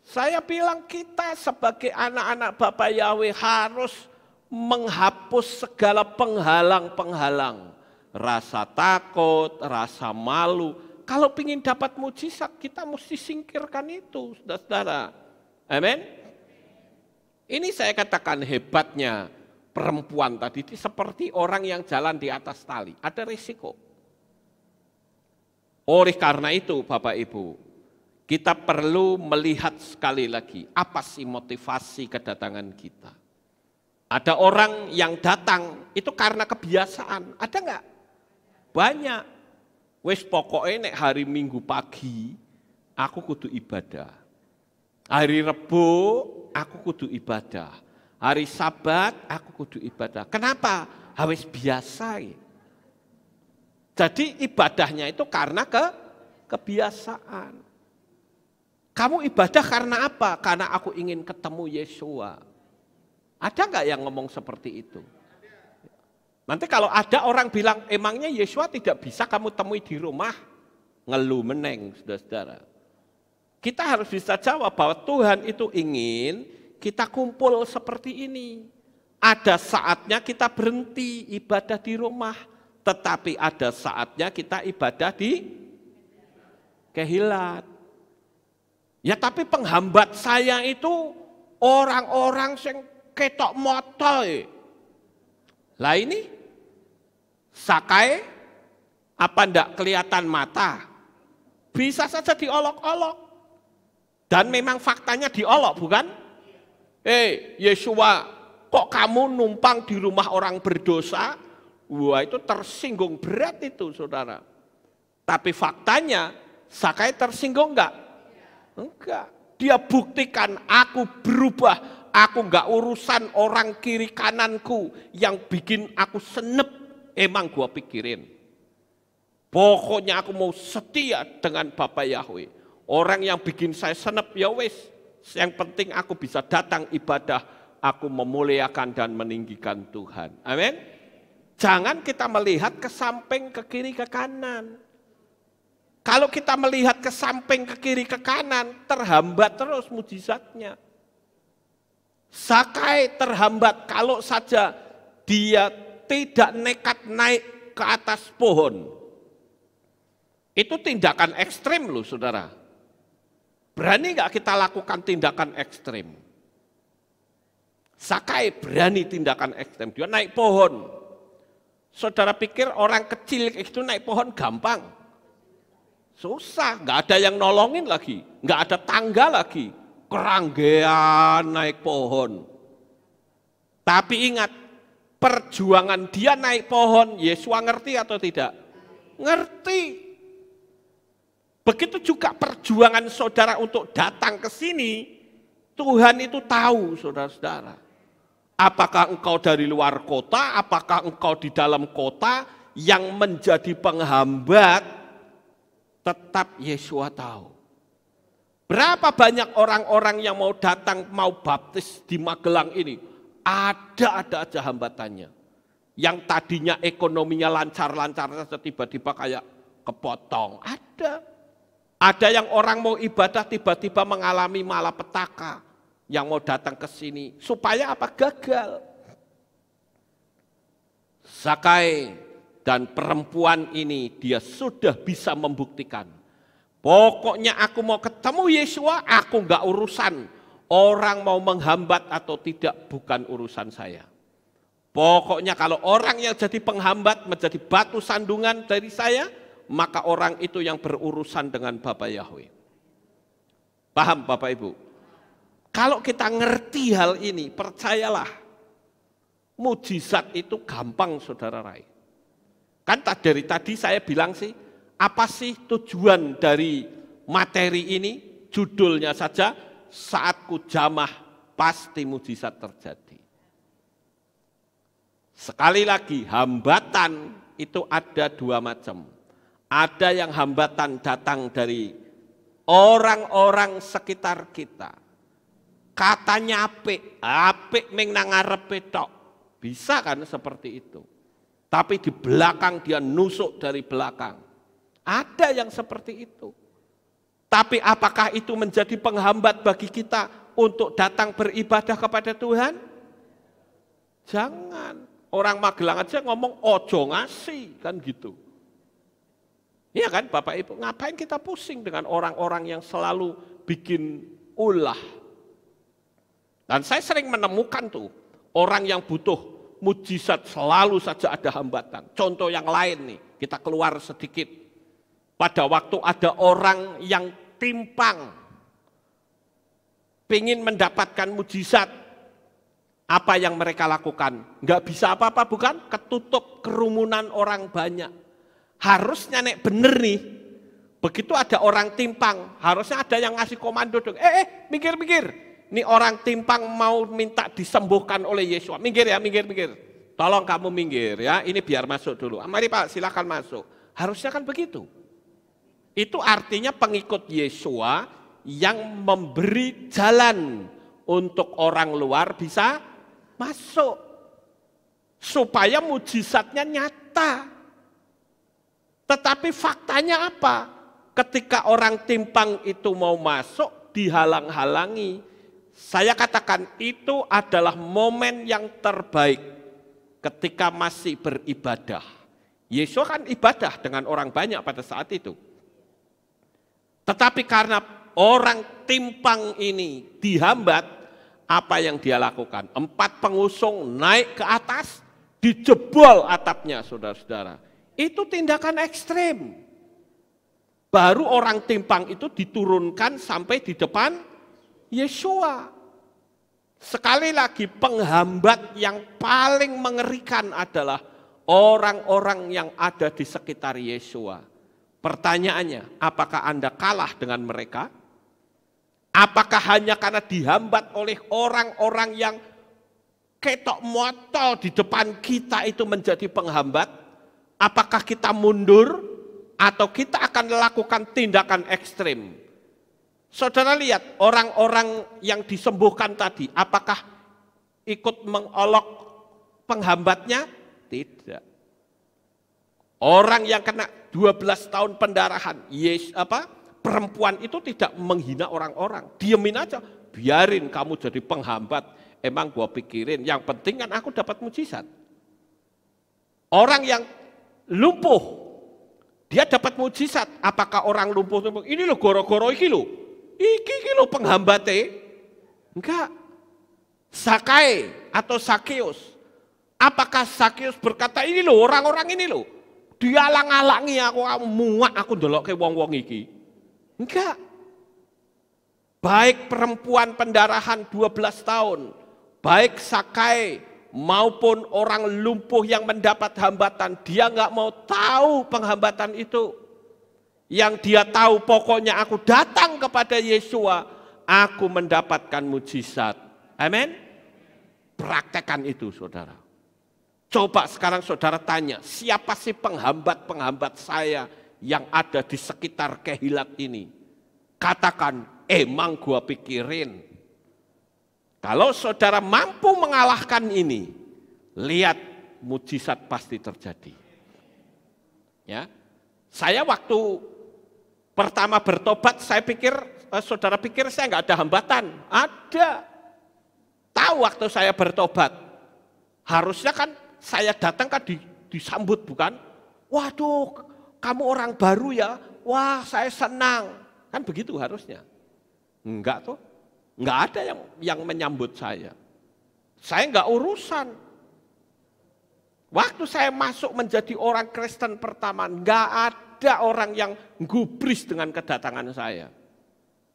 A: Saya bilang kita sebagai anak-anak Bapak Yahweh harus menghapus segala penghalang-penghalang. Rasa takut, rasa malu. Kalau ingin dapat mujizat, kita mesti singkirkan itu, saudara-saudara. Amin. Ini saya katakan hebatnya perempuan tadi itu seperti orang yang jalan di atas tali, ada risiko. Oleh karena itu Bapak Ibu, kita perlu melihat sekali lagi apa sih motivasi kedatangan kita. Ada orang yang datang itu karena kebiasaan, ada enggak? Banyak. Wes pokoknya nek hari Minggu pagi aku kudu ibadah. Hari Rebo aku kudu ibadah Hari sabat aku kudu ibadah. Kenapa? Harus biasa. Jadi ibadahnya itu karena ke kebiasaan. Kamu ibadah karena apa? Karena aku ingin ketemu Yesua. Ada nggak yang ngomong seperti itu? Nanti kalau ada orang bilang, emangnya Yesua tidak bisa kamu temui di rumah? Ngeluh meneng, saudara-saudara. Kita harus bisa jawab bahwa Tuhan itu ingin kita kumpul seperti ini. Ada saatnya kita berhenti ibadah di rumah, tetapi ada saatnya kita ibadah di kehilat. Ya tapi penghambat saya itu orang-orang yang ketok motoy. Eh. Lah ini sakai apa ndak kelihatan mata? Bisa saja diolok-olok. Dan memang faktanya diolok bukan? Hei Yeshua, kok kamu numpang di rumah orang berdosa? Wah itu tersinggung berat itu saudara. Tapi faktanya Sakai tersinggung enggak? Enggak. Dia buktikan aku berubah. Aku enggak urusan orang kiri kananku yang bikin aku senep. Emang gua pikirin. Pokoknya aku mau setia dengan Bapak Yahweh. Orang yang bikin saya senep ya wis. Yang penting aku bisa datang ibadah, aku memuliakan dan meninggikan Tuhan. Amin. Jangan kita melihat ke samping, ke kiri, ke kanan. Kalau kita melihat ke samping, ke kiri, ke kanan, terhambat terus mujizatnya. Sakai terhambat kalau saja dia tidak nekat naik ke atas pohon. Itu tindakan ekstrim loh saudara. Berani nggak kita lakukan tindakan ekstrim? Sakai berani tindakan ekstrim. Dia naik pohon. Saudara pikir orang kecil itu naik pohon gampang. Susah, nggak ada yang nolongin lagi. nggak ada tangga lagi. Keranggean naik pohon. Tapi ingat, perjuangan dia naik pohon, Yesus ngerti atau tidak? Ngerti. Begitu juga perjuangan saudara untuk datang ke sini, Tuhan itu tahu saudara-saudara. Apakah engkau dari luar kota, apakah engkau di dalam kota yang menjadi penghambat, tetap Yesua tahu. Berapa banyak orang-orang yang mau datang mau baptis di Magelang ini? Ada-ada aja hambatannya. Yang tadinya ekonominya lancar-lancar tiba-tiba kayak kepotong. Ada. Ada yang orang mau ibadah tiba-tiba mengalami malapetaka yang mau datang ke sini. Supaya apa? Gagal. Sakai dan perempuan ini dia sudah bisa membuktikan. Pokoknya aku mau ketemu Yesua, aku nggak urusan. Orang mau menghambat atau tidak bukan urusan saya. Pokoknya kalau orang yang jadi penghambat menjadi batu sandungan dari saya, maka orang itu yang berurusan dengan Bapa Yahweh. Paham Bapak Ibu? Kalau kita ngerti hal ini, percayalah. Mujizat itu gampang saudara Rai. Kan dari tadi saya bilang sih, apa sih tujuan dari materi ini? Judulnya saja, saat jamah pasti mujizat terjadi. Sekali lagi, hambatan itu ada dua macam ada yang hambatan datang dari orang-orang sekitar kita. Katanya apik, ape mengenang nang Bisa kan seperti itu. Tapi di belakang dia nusuk dari belakang. Ada yang seperti itu. Tapi apakah itu menjadi penghambat bagi kita untuk datang beribadah kepada Tuhan? Jangan. Orang Magelang aja ngomong ojo ngasih kan gitu. Iya kan Bapak Ibu, ngapain kita pusing dengan orang-orang yang selalu bikin ulah. Dan saya sering menemukan tuh, orang yang butuh mujizat selalu saja ada hambatan. Contoh yang lain nih, kita keluar sedikit. Pada waktu ada orang yang timpang, pingin mendapatkan mujizat, apa yang mereka lakukan? Gak bisa apa-apa bukan? Ketutup kerumunan orang banyak. Harusnya nek bener nih, begitu ada orang timpang, harusnya ada yang ngasih komando dong. Eh, eh, mikir minggir. Ini orang timpang mau minta disembuhkan oleh Yesus. Minggir ya, minggir, minggir. Tolong kamu minggir ya, ini biar masuk dulu. Ah, mari Pak, silahkan masuk. Harusnya kan begitu. Itu artinya pengikut Yesus yang memberi jalan untuk orang luar bisa masuk. Supaya mujizatnya nyata. Tetapi faktanya apa? Ketika orang timpang itu mau masuk, dihalang-halangi. Saya katakan itu adalah momen yang terbaik ketika masih beribadah. Yesus kan ibadah dengan orang banyak pada saat itu. Tetapi karena orang timpang ini dihambat, apa yang dia lakukan? Empat pengusung naik ke atas, dijebol atapnya saudara-saudara itu tindakan ekstrim. Baru orang timpang itu diturunkan sampai di depan Yeshua. Sekali lagi penghambat yang paling mengerikan adalah orang-orang yang ada di sekitar Yeshua. Pertanyaannya, apakah Anda kalah dengan mereka? Apakah hanya karena dihambat oleh orang-orang yang ketok motol di depan kita itu menjadi penghambat? Apakah kita mundur atau kita akan melakukan tindakan ekstrim? Saudara lihat orang-orang yang disembuhkan tadi, apakah ikut mengolok penghambatnya? Tidak. Orang yang kena 12 tahun pendarahan, yes, apa? Perempuan itu tidak menghina orang-orang. Diemin aja, biarin kamu jadi penghambat. Emang gua pikirin, yang penting kan aku dapat mujizat. Orang yang lumpuh. Dia dapat mujizat. Apakah orang lumpuh? lumpuh? Ini lo goro-goro iki lo. Iki iki lo penghambate. Enggak. Sakai atau Sakius. Apakah Sakius berkata ini lo orang-orang ini lo. Dia alang-alangi aku, aku muak aku delok ke wong-wong iki. Enggak. Baik perempuan pendarahan 12 tahun. Baik Sakai maupun orang lumpuh yang mendapat hambatan, dia nggak mau tahu penghambatan itu. Yang dia tahu pokoknya aku datang kepada Yesua, aku mendapatkan mujizat. Amin. Praktekan itu saudara. Coba sekarang saudara tanya, siapa sih penghambat-penghambat saya yang ada di sekitar kehilat ini? Katakan, emang eh, gua pikirin kalau saudara mampu mengalahkan ini, lihat mujizat pasti terjadi. Ya. Saya waktu pertama bertobat, saya pikir eh, saudara pikir saya nggak ada hambatan. Ada. Tahu waktu saya bertobat. Harusnya kan saya datang kan di, disambut bukan? Waduh, kamu orang baru ya. Wah, saya senang. Kan begitu harusnya. Enggak tuh. Nggak ada yang yang menyambut saya. Saya nggak urusan. Waktu saya masuk menjadi orang Kristen pertama, nggak ada orang yang gubris dengan kedatangan saya.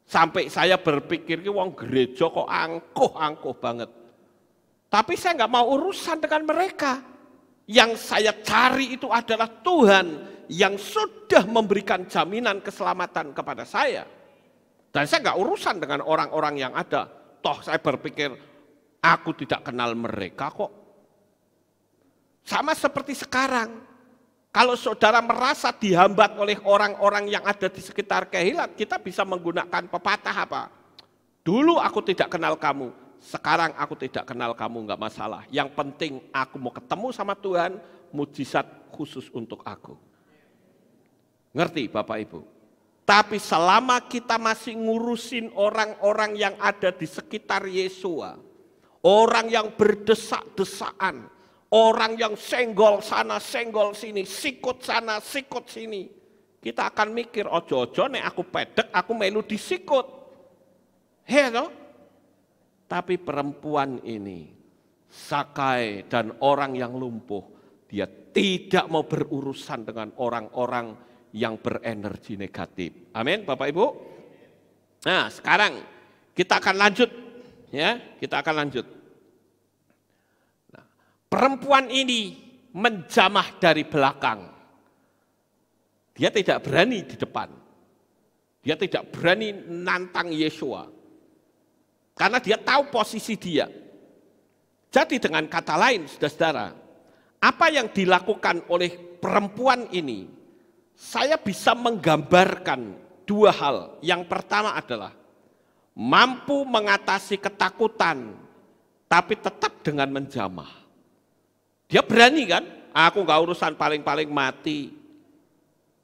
A: Sampai saya berpikir, wong gereja kok angkuh-angkuh banget. Tapi saya nggak mau urusan dengan mereka. Yang saya cari itu adalah Tuhan yang sudah memberikan jaminan keselamatan kepada saya. Dan saya nggak urusan dengan orang-orang yang ada. Toh saya berpikir, aku tidak kenal mereka kok. Sama seperti sekarang. Kalau saudara merasa dihambat oleh orang-orang yang ada di sekitar kehilat, kita bisa menggunakan pepatah apa? Dulu aku tidak kenal kamu, sekarang aku tidak kenal kamu, enggak masalah. Yang penting aku mau ketemu sama Tuhan, mujizat khusus untuk aku. Ngerti Bapak Ibu? Tapi selama kita masih ngurusin orang-orang yang ada di sekitar Yesua, orang yang berdesak-desaan, orang yang senggol sana, senggol sini, sikut sana, sikut sini, kita akan mikir ojo-ojo oh, nih aku pedek, aku melu disikut. Iya Hello. Tapi perempuan ini, Sakai dan orang yang lumpuh, dia tidak mau berurusan dengan orang-orang yang berenergi negatif. Amin, Bapak Ibu. Nah, sekarang kita akan lanjut ya, kita akan lanjut. Nah, perempuan ini menjamah dari belakang. Dia tidak berani di depan. Dia tidak berani nantang Yesua. Karena dia tahu posisi dia. Jadi dengan kata lain, saudara-saudara, apa yang dilakukan oleh perempuan ini saya bisa menggambarkan dua hal. Yang pertama adalah mampu mengatasi ketakutan, tapi tetap dengan menjamah. Dia berani kan? Aku nggak urusan paling-paling mati.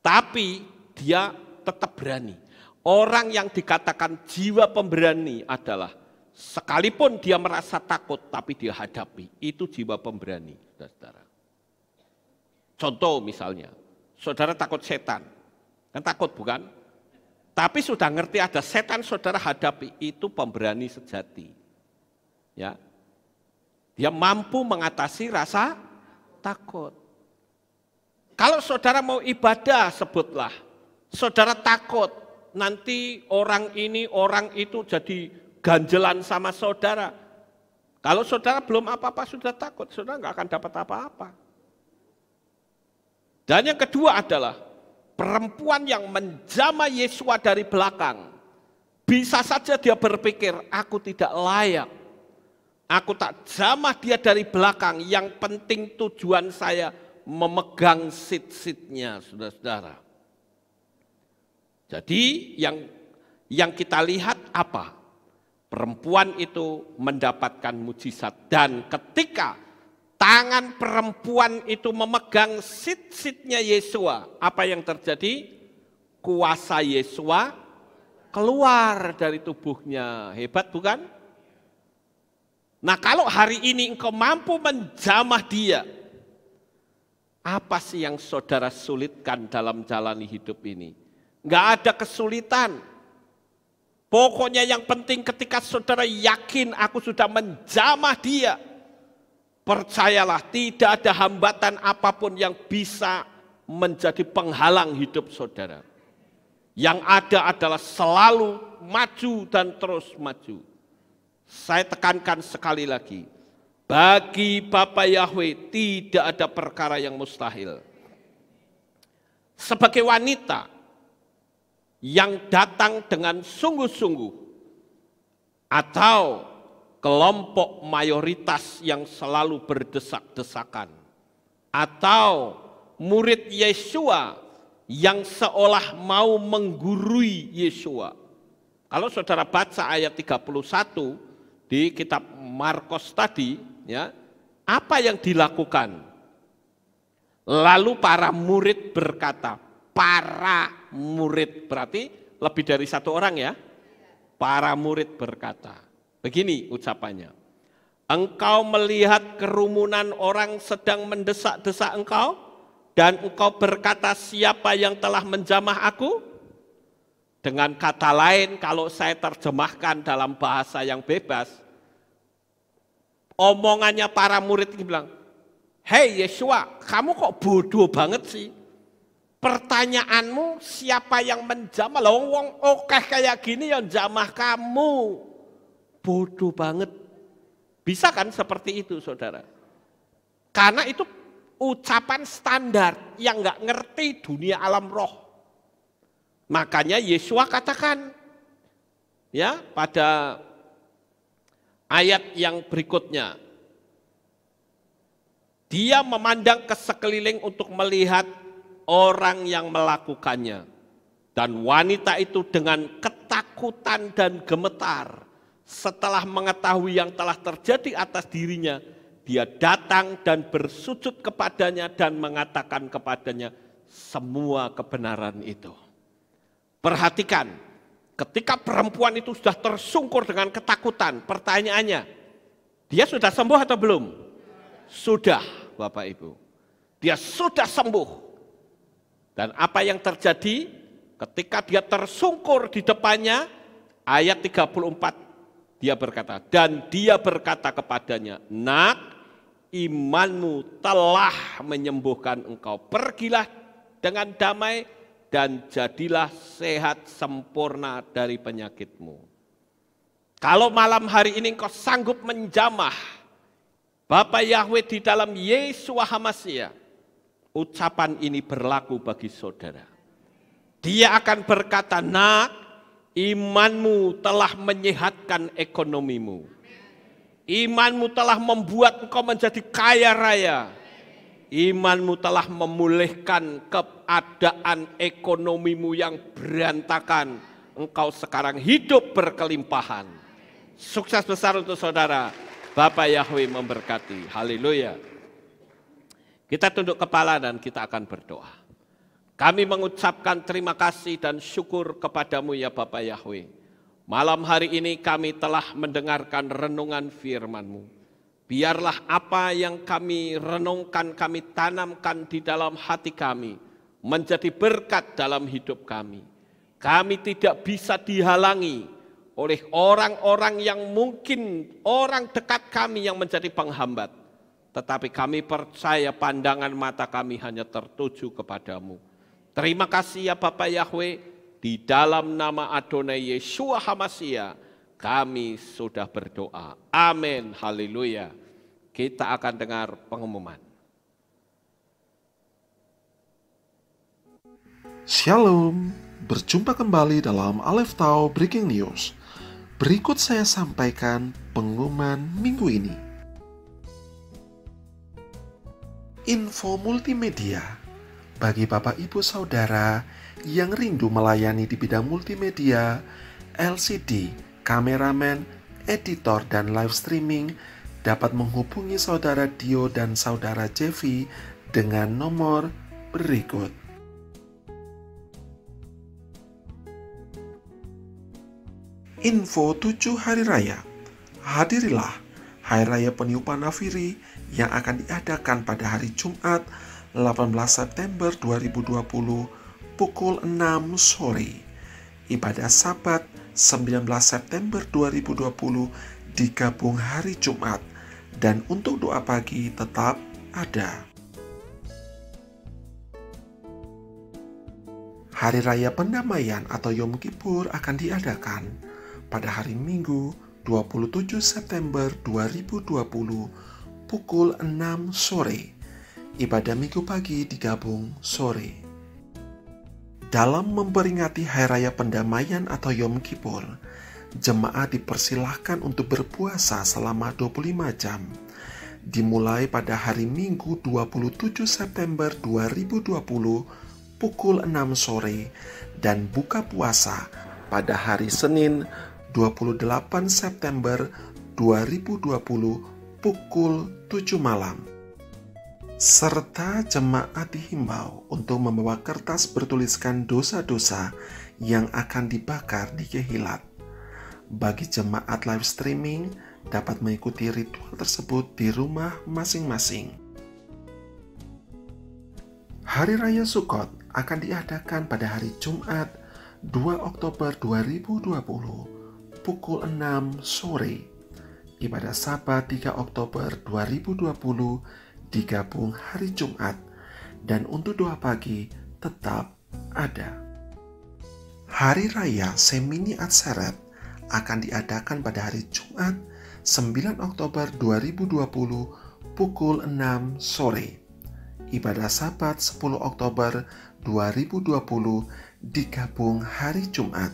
A: Tapi dia tetap berani. Orang yang dikatakan jiwa pemberani adalah sekalipun dia merasa takut, tapi dia hadapi. Itu jiwa pemberani, saudara. Contoh misalnya, Saudara takut setan. Kan takut bukan? Tapi sudah ngerti ada setan saudara hadapi, itu pemberani sejati. Ya. Dia mampu mengatasi rasa takut. Kalau saudara mau ibadah sebutlah, saudara takut nanti orang ini orang itu jadi ganjelan sama saudara. Kalau saudara belum apa-apa sudah takut, saudara nggak akan dapat apa-apa. Dan yang kedua adalah perempuan yang menjama Yesus dari belakang. Bisa saja dia berpikir, aku tidak layak. Aku tak jamah dia dari belakang. Yang penting tujuan saya memegang sit-sitnya, saudara-saudara. Jadi yang yang kita lihat apa? Perempuan itu mendapatkan mujizat dan ketika tangan perempuan itu memegang sit-sitnya Yesua, apa yang terjadi? Kuasa Yesua keluar dari tubuhnya. Hebat bukan? Nah kalau hari ini engkau mampu menjamah dia, apa sih yang saudara sulitkan dalam jalani hidup ini? Enggak ada kesulitan. Pokoknya yang penting ketika saudara yakin aku sudah menjamah dia, Percayalah, tidak ada hambatan apapun yang bisa menjadi penghalang hidup saudara. Yang ada adalah selalu maju dan terus maju. Saya tekankan sekali lagi, bagi Bapak Yahweh tidak ada perkara yang mustahil. Sebagai wanita yang datang dengan sungguh-sungguh atau kelompok mayoritas yang selalu berdesak-desakan atau murid Yesua yang seolah mau menggurui Yesua. Kalau saudara baca ayat 31 di kitab Markus tadi, ya, apa yang dilakukan? Lalu para murid berkata, para murid berarti lebih dari satu orang ya. Para murid berkata, Begini ucapannya. Engkau melihat kerumunan orang sedang mendesak-desak engkau dan engkau berkata siapa yang telah menjamah aku? Dengan kata lain kalau saya terjemahkan dalam bahasa yang bebas, omongannya para murid ini bilang, Hei Yeshua, kamu kok bodoh banget sih? Pertanyaanmu siapa yang menjamah? Lawang wong okeh kayak gini yang jamah kamu. Bodoh banget. Bisa kan seperti itu saudara? Karena itu ucapan standar yang nggak ngerti dunia alam roh. Makanya Yesua katakan ya pada ayat yang berikutnya. Dia memandang ke sekeliling untuk melihat orang yang melakukannya. Dan wanita itu dengan ketakutan dan gemetar setelah mengetahui yang telah terjadi atas dirinya, dia datang dan bersujud kepadanya dan mengatakan kepadanya semua kebenaran itu. Perhatikan, ketika perempuan itu sudah tersungkur dengan ketakutan, pertanyaannya, dia sudah sembuh atau belum? Sudah, Bapak Ibu. Dia sudah sembuh. Dan apa yang terjadi? Ketika dia tersungkur di depannya, ayat 34 dia berkata, dan dia berkata kepadanya, Nak, imanmu telah menyembuhkan engkau. Pergilah dengan damai dan jadilah sehat sempurna dari penyakitmu. Kalau malam hari ini engkau sanggup menjamah Bapak Yahweh di dalam Yesus Hamasia, ucapan ini berlaku bagi saudara. Dia akan berkata, nak Imanmu telah menyehatkan ekonomimu. Imanmu telah membuat engkau menjadi kaya raya. Imanmu telah memulihkan keadaan ekonomimu yang berantakan. Engkau sekarang hidup berkelimpahan. Sukses besar untuk saudara. Bapak Yahweh memberkati. Haleluya. Kita tunduk kepala dan kita akan berdoa. Kami mengucapkan terima kasih dan syukur kepadamu ya Bapa Yahweh. Malam hari ini kami telah mendengarkan renungan Firmanmu. Biarlah apa yang kami renungkan, kami tanamkan di dalam hati kami, menjadi berkat dalam hidup kami. Kami tidak bisa dihalangi oleh orang-orang yang mungkin orang dekat kami yang menjadi penghambat. Tetapi kami percaya pandangan mata kami hanya tertuju kepadamu Terima kasih ya Bapak Yahweh, di dalam nama Adonai Yeshua Hamasya, kami sudah berdoa. Amin, haleluya. Kita akan dengar pengumuman.
B: Shalom, berjumpa kembali dalam Alef Tau Breaking News. Berikut saya sampaikan pengumuman minggu ini. Info Multimedia bagi Bapak Ibu Saudara yang rindu melayani di bidang multimedia, LCD, kameramen, editor, dan live streaming dapat menghubungi Saudara Dio dan Saudara Jeffy dengan nomor berikut. Info 7 Hari Raya Hadirilah Hari Raya Peniupan Nafiri yang akan diadakan pada hari Jumat 18 September 2020 pukul 6 sore. Ibadah Sabat 19 September 2020 digabung hari Jumat dan untuk doa pagi tetap ada. Hari Raya Pendamaian atau Yom Kippur akan diadakan pada hari Minggu 27 September 2020 pukul 6 sore ibadah minggu pagi digabung sore. Dalam memperingati Hari Raya Pendamaian atau Yom Kippur, jemaah dipersilahkan untuk berpuasa selama 25 jam, dimulai pada hari Minggu 27 September 2020 pukul 6 sore dan buka puasa pada hari Senin 28 September 2020 pukul 7 malam serta jemaat dihimbau untuk membawa kertas bertuliskan dosa-dosa yang akan dibakar di kehilat. Bagi jemaat live streaming, dapat mengikuti ritual tersebut di rumah masing-masing. Hari Raya Sukot akan diadakan pada hari Jumat 2 Oktober 2020 pukul 6 sore. Ibadah Sabat 3 Oktober 2020 digabung hari Jumat dan untuk doa pagi tetap ada. Hari Raya Semini Atseret akan diadakan pada hari Jumat 9 Oktober 2020 pukul 6 sore. Ibadah Sabat 10 Oktober 2020 digabung hari Jumat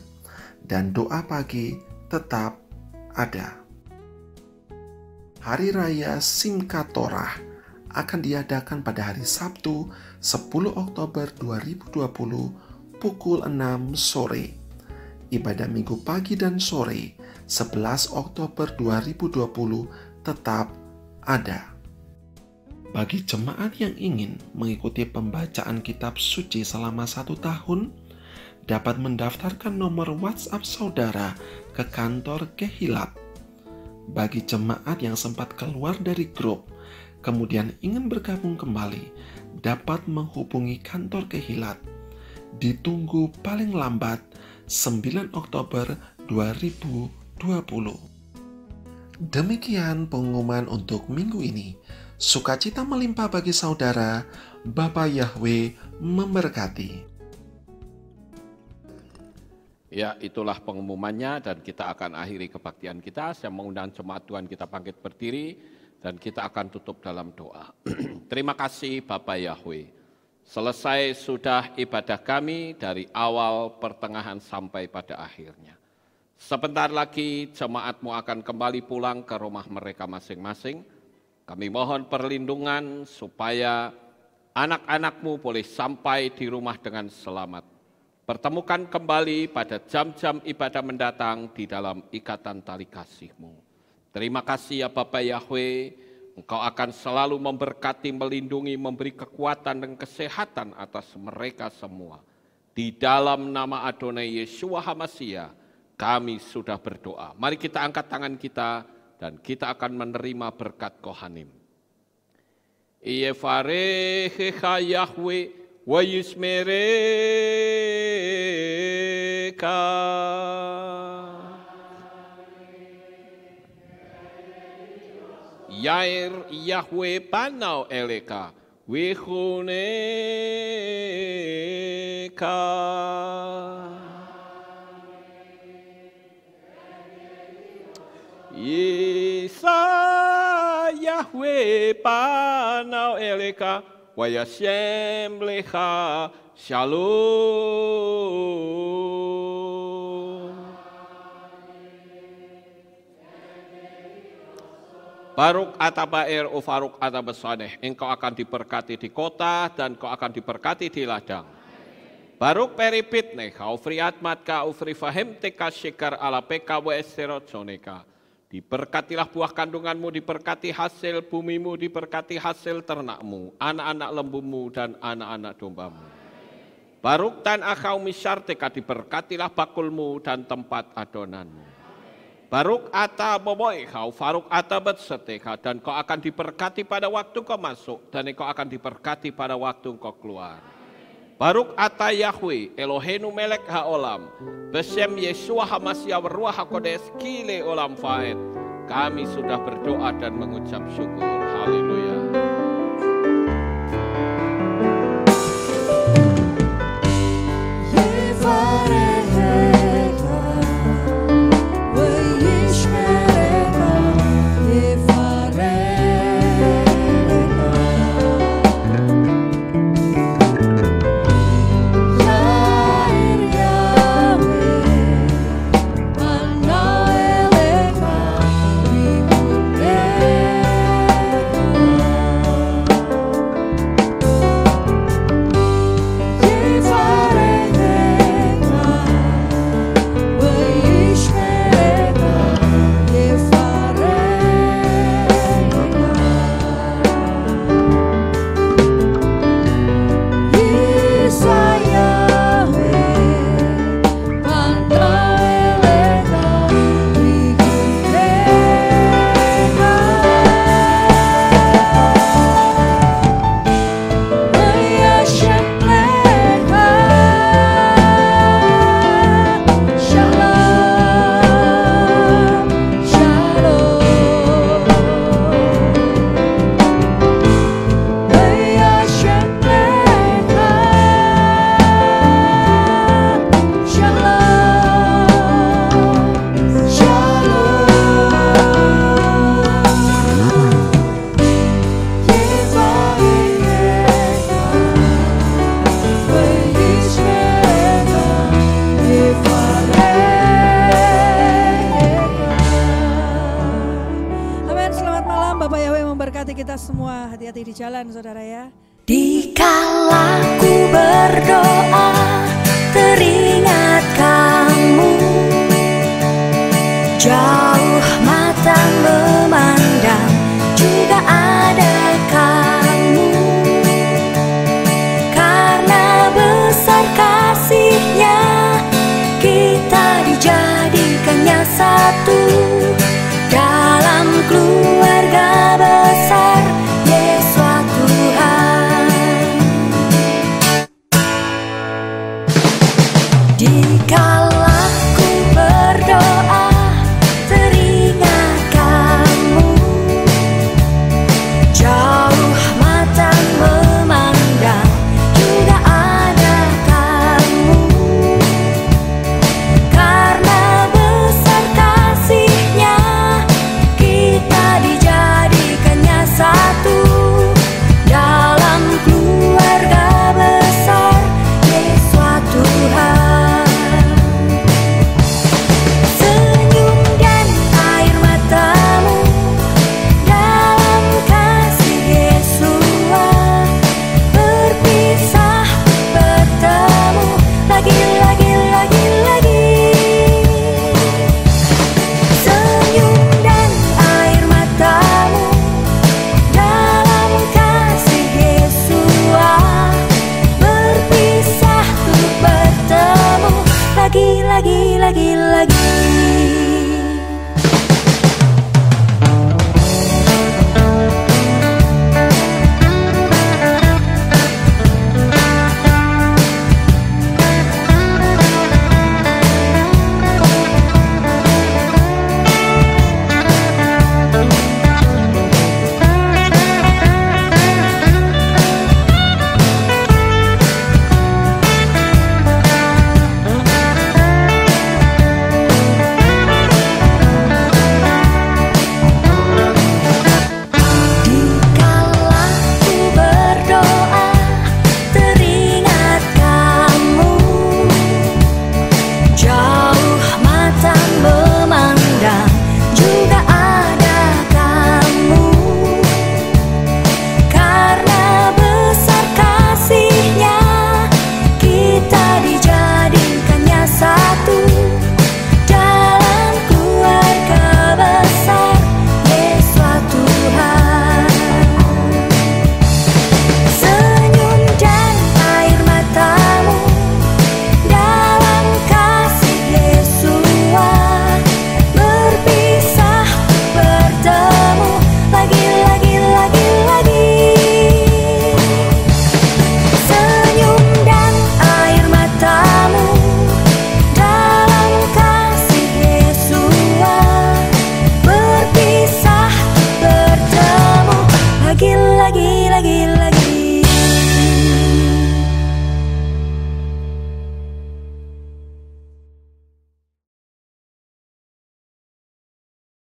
B: dan doa pagi tetap ada. Hari Raya Simkatorah akan diadakan pada hari Sabtu 10 Oktober 2020 pukul 6 sore. Ibadah minggu pagi dan sore 11 Oktober 2020 tetap ada. Bagi jemaat yang ingin mengikuti pembacaan kitab suci selama satu tahun, dapat mendaftarkan nomor WhatsApp saudara ke kantor Kehilap. Bagi jemaat yang sempat keluar dari grup, kemudian ingin bergabung kembali, dapat menghubungi kantor kehilat. Ditunggu paling lambat 9 Oktober 2020. Demikian pengumuman untuk minggu ini. Sukacita melimpah bagi saudara, Bapak Yahweh memberkati.
A: Ya, itulah pengumumannya dan kita akan akhiri kebaktian kita. Saya mengundang jemaat Tuhan kita bangkit berdiri dan kita akan tutup dalam doa. Terima kasih Bapak Yahweh. Selesai sudah ibadah kami dari awal, pertengahan sampai pada akhirnya. Sebentar lagi jemaatmu akan kembali pulang ke rumah mereka masing-masing. Kami mohon perlindungan supaya anak-anakmu boleh sampai di rumah dengan selamat. Pertemukan kembali pada jam-jam ibadah mendatang di dalam ikatan tali kasihmu. Terima kasih ya Bapak Yahweh, Engkau akan selalu memberkati, melindungi, memberi kekuatan dan kesehatan atas mereka semua. Di dalam nama Adonai Yeshua HaMasya, kami sudah berdoa. Mari kita angkat tangan kita dan kita akan menerima berkat Kohanim. Iyefarehecha Yahweh wa Yair Yahweh Panau Eleka Wihuneka Isa Yahweh Panau Eleka Wayashem Lecha Shalom Baruk atabair o faruk atabasaneh. Engkau akan diberkati di kota dan kau akan diberkati di ladang. Baruk peripit neh kau friatmat ka ufri fahem teka shikar ala PKW wa Diberkatilah buah kandunganmu, diberkati hasil bumimu, diberkati hasil ternakmu, anak-anak lembumu dan anak-anak dombamu. Baruk tan akau misyar teka diberkatilah bakulmu dan tempat adonanmu. Baruk ata boboi kau, faruk ata betsete kau, dan kau akan diberkati pada waktu kau masuk, dan kau akan diberkati pada waktu kau keluar. Baruk ata Yahweh, Elohenu melek haolam, besem Yesua hamasya ruah hakodes kile olam faed. Kami sudah berdoa dan mengucap syukur. Haleluya.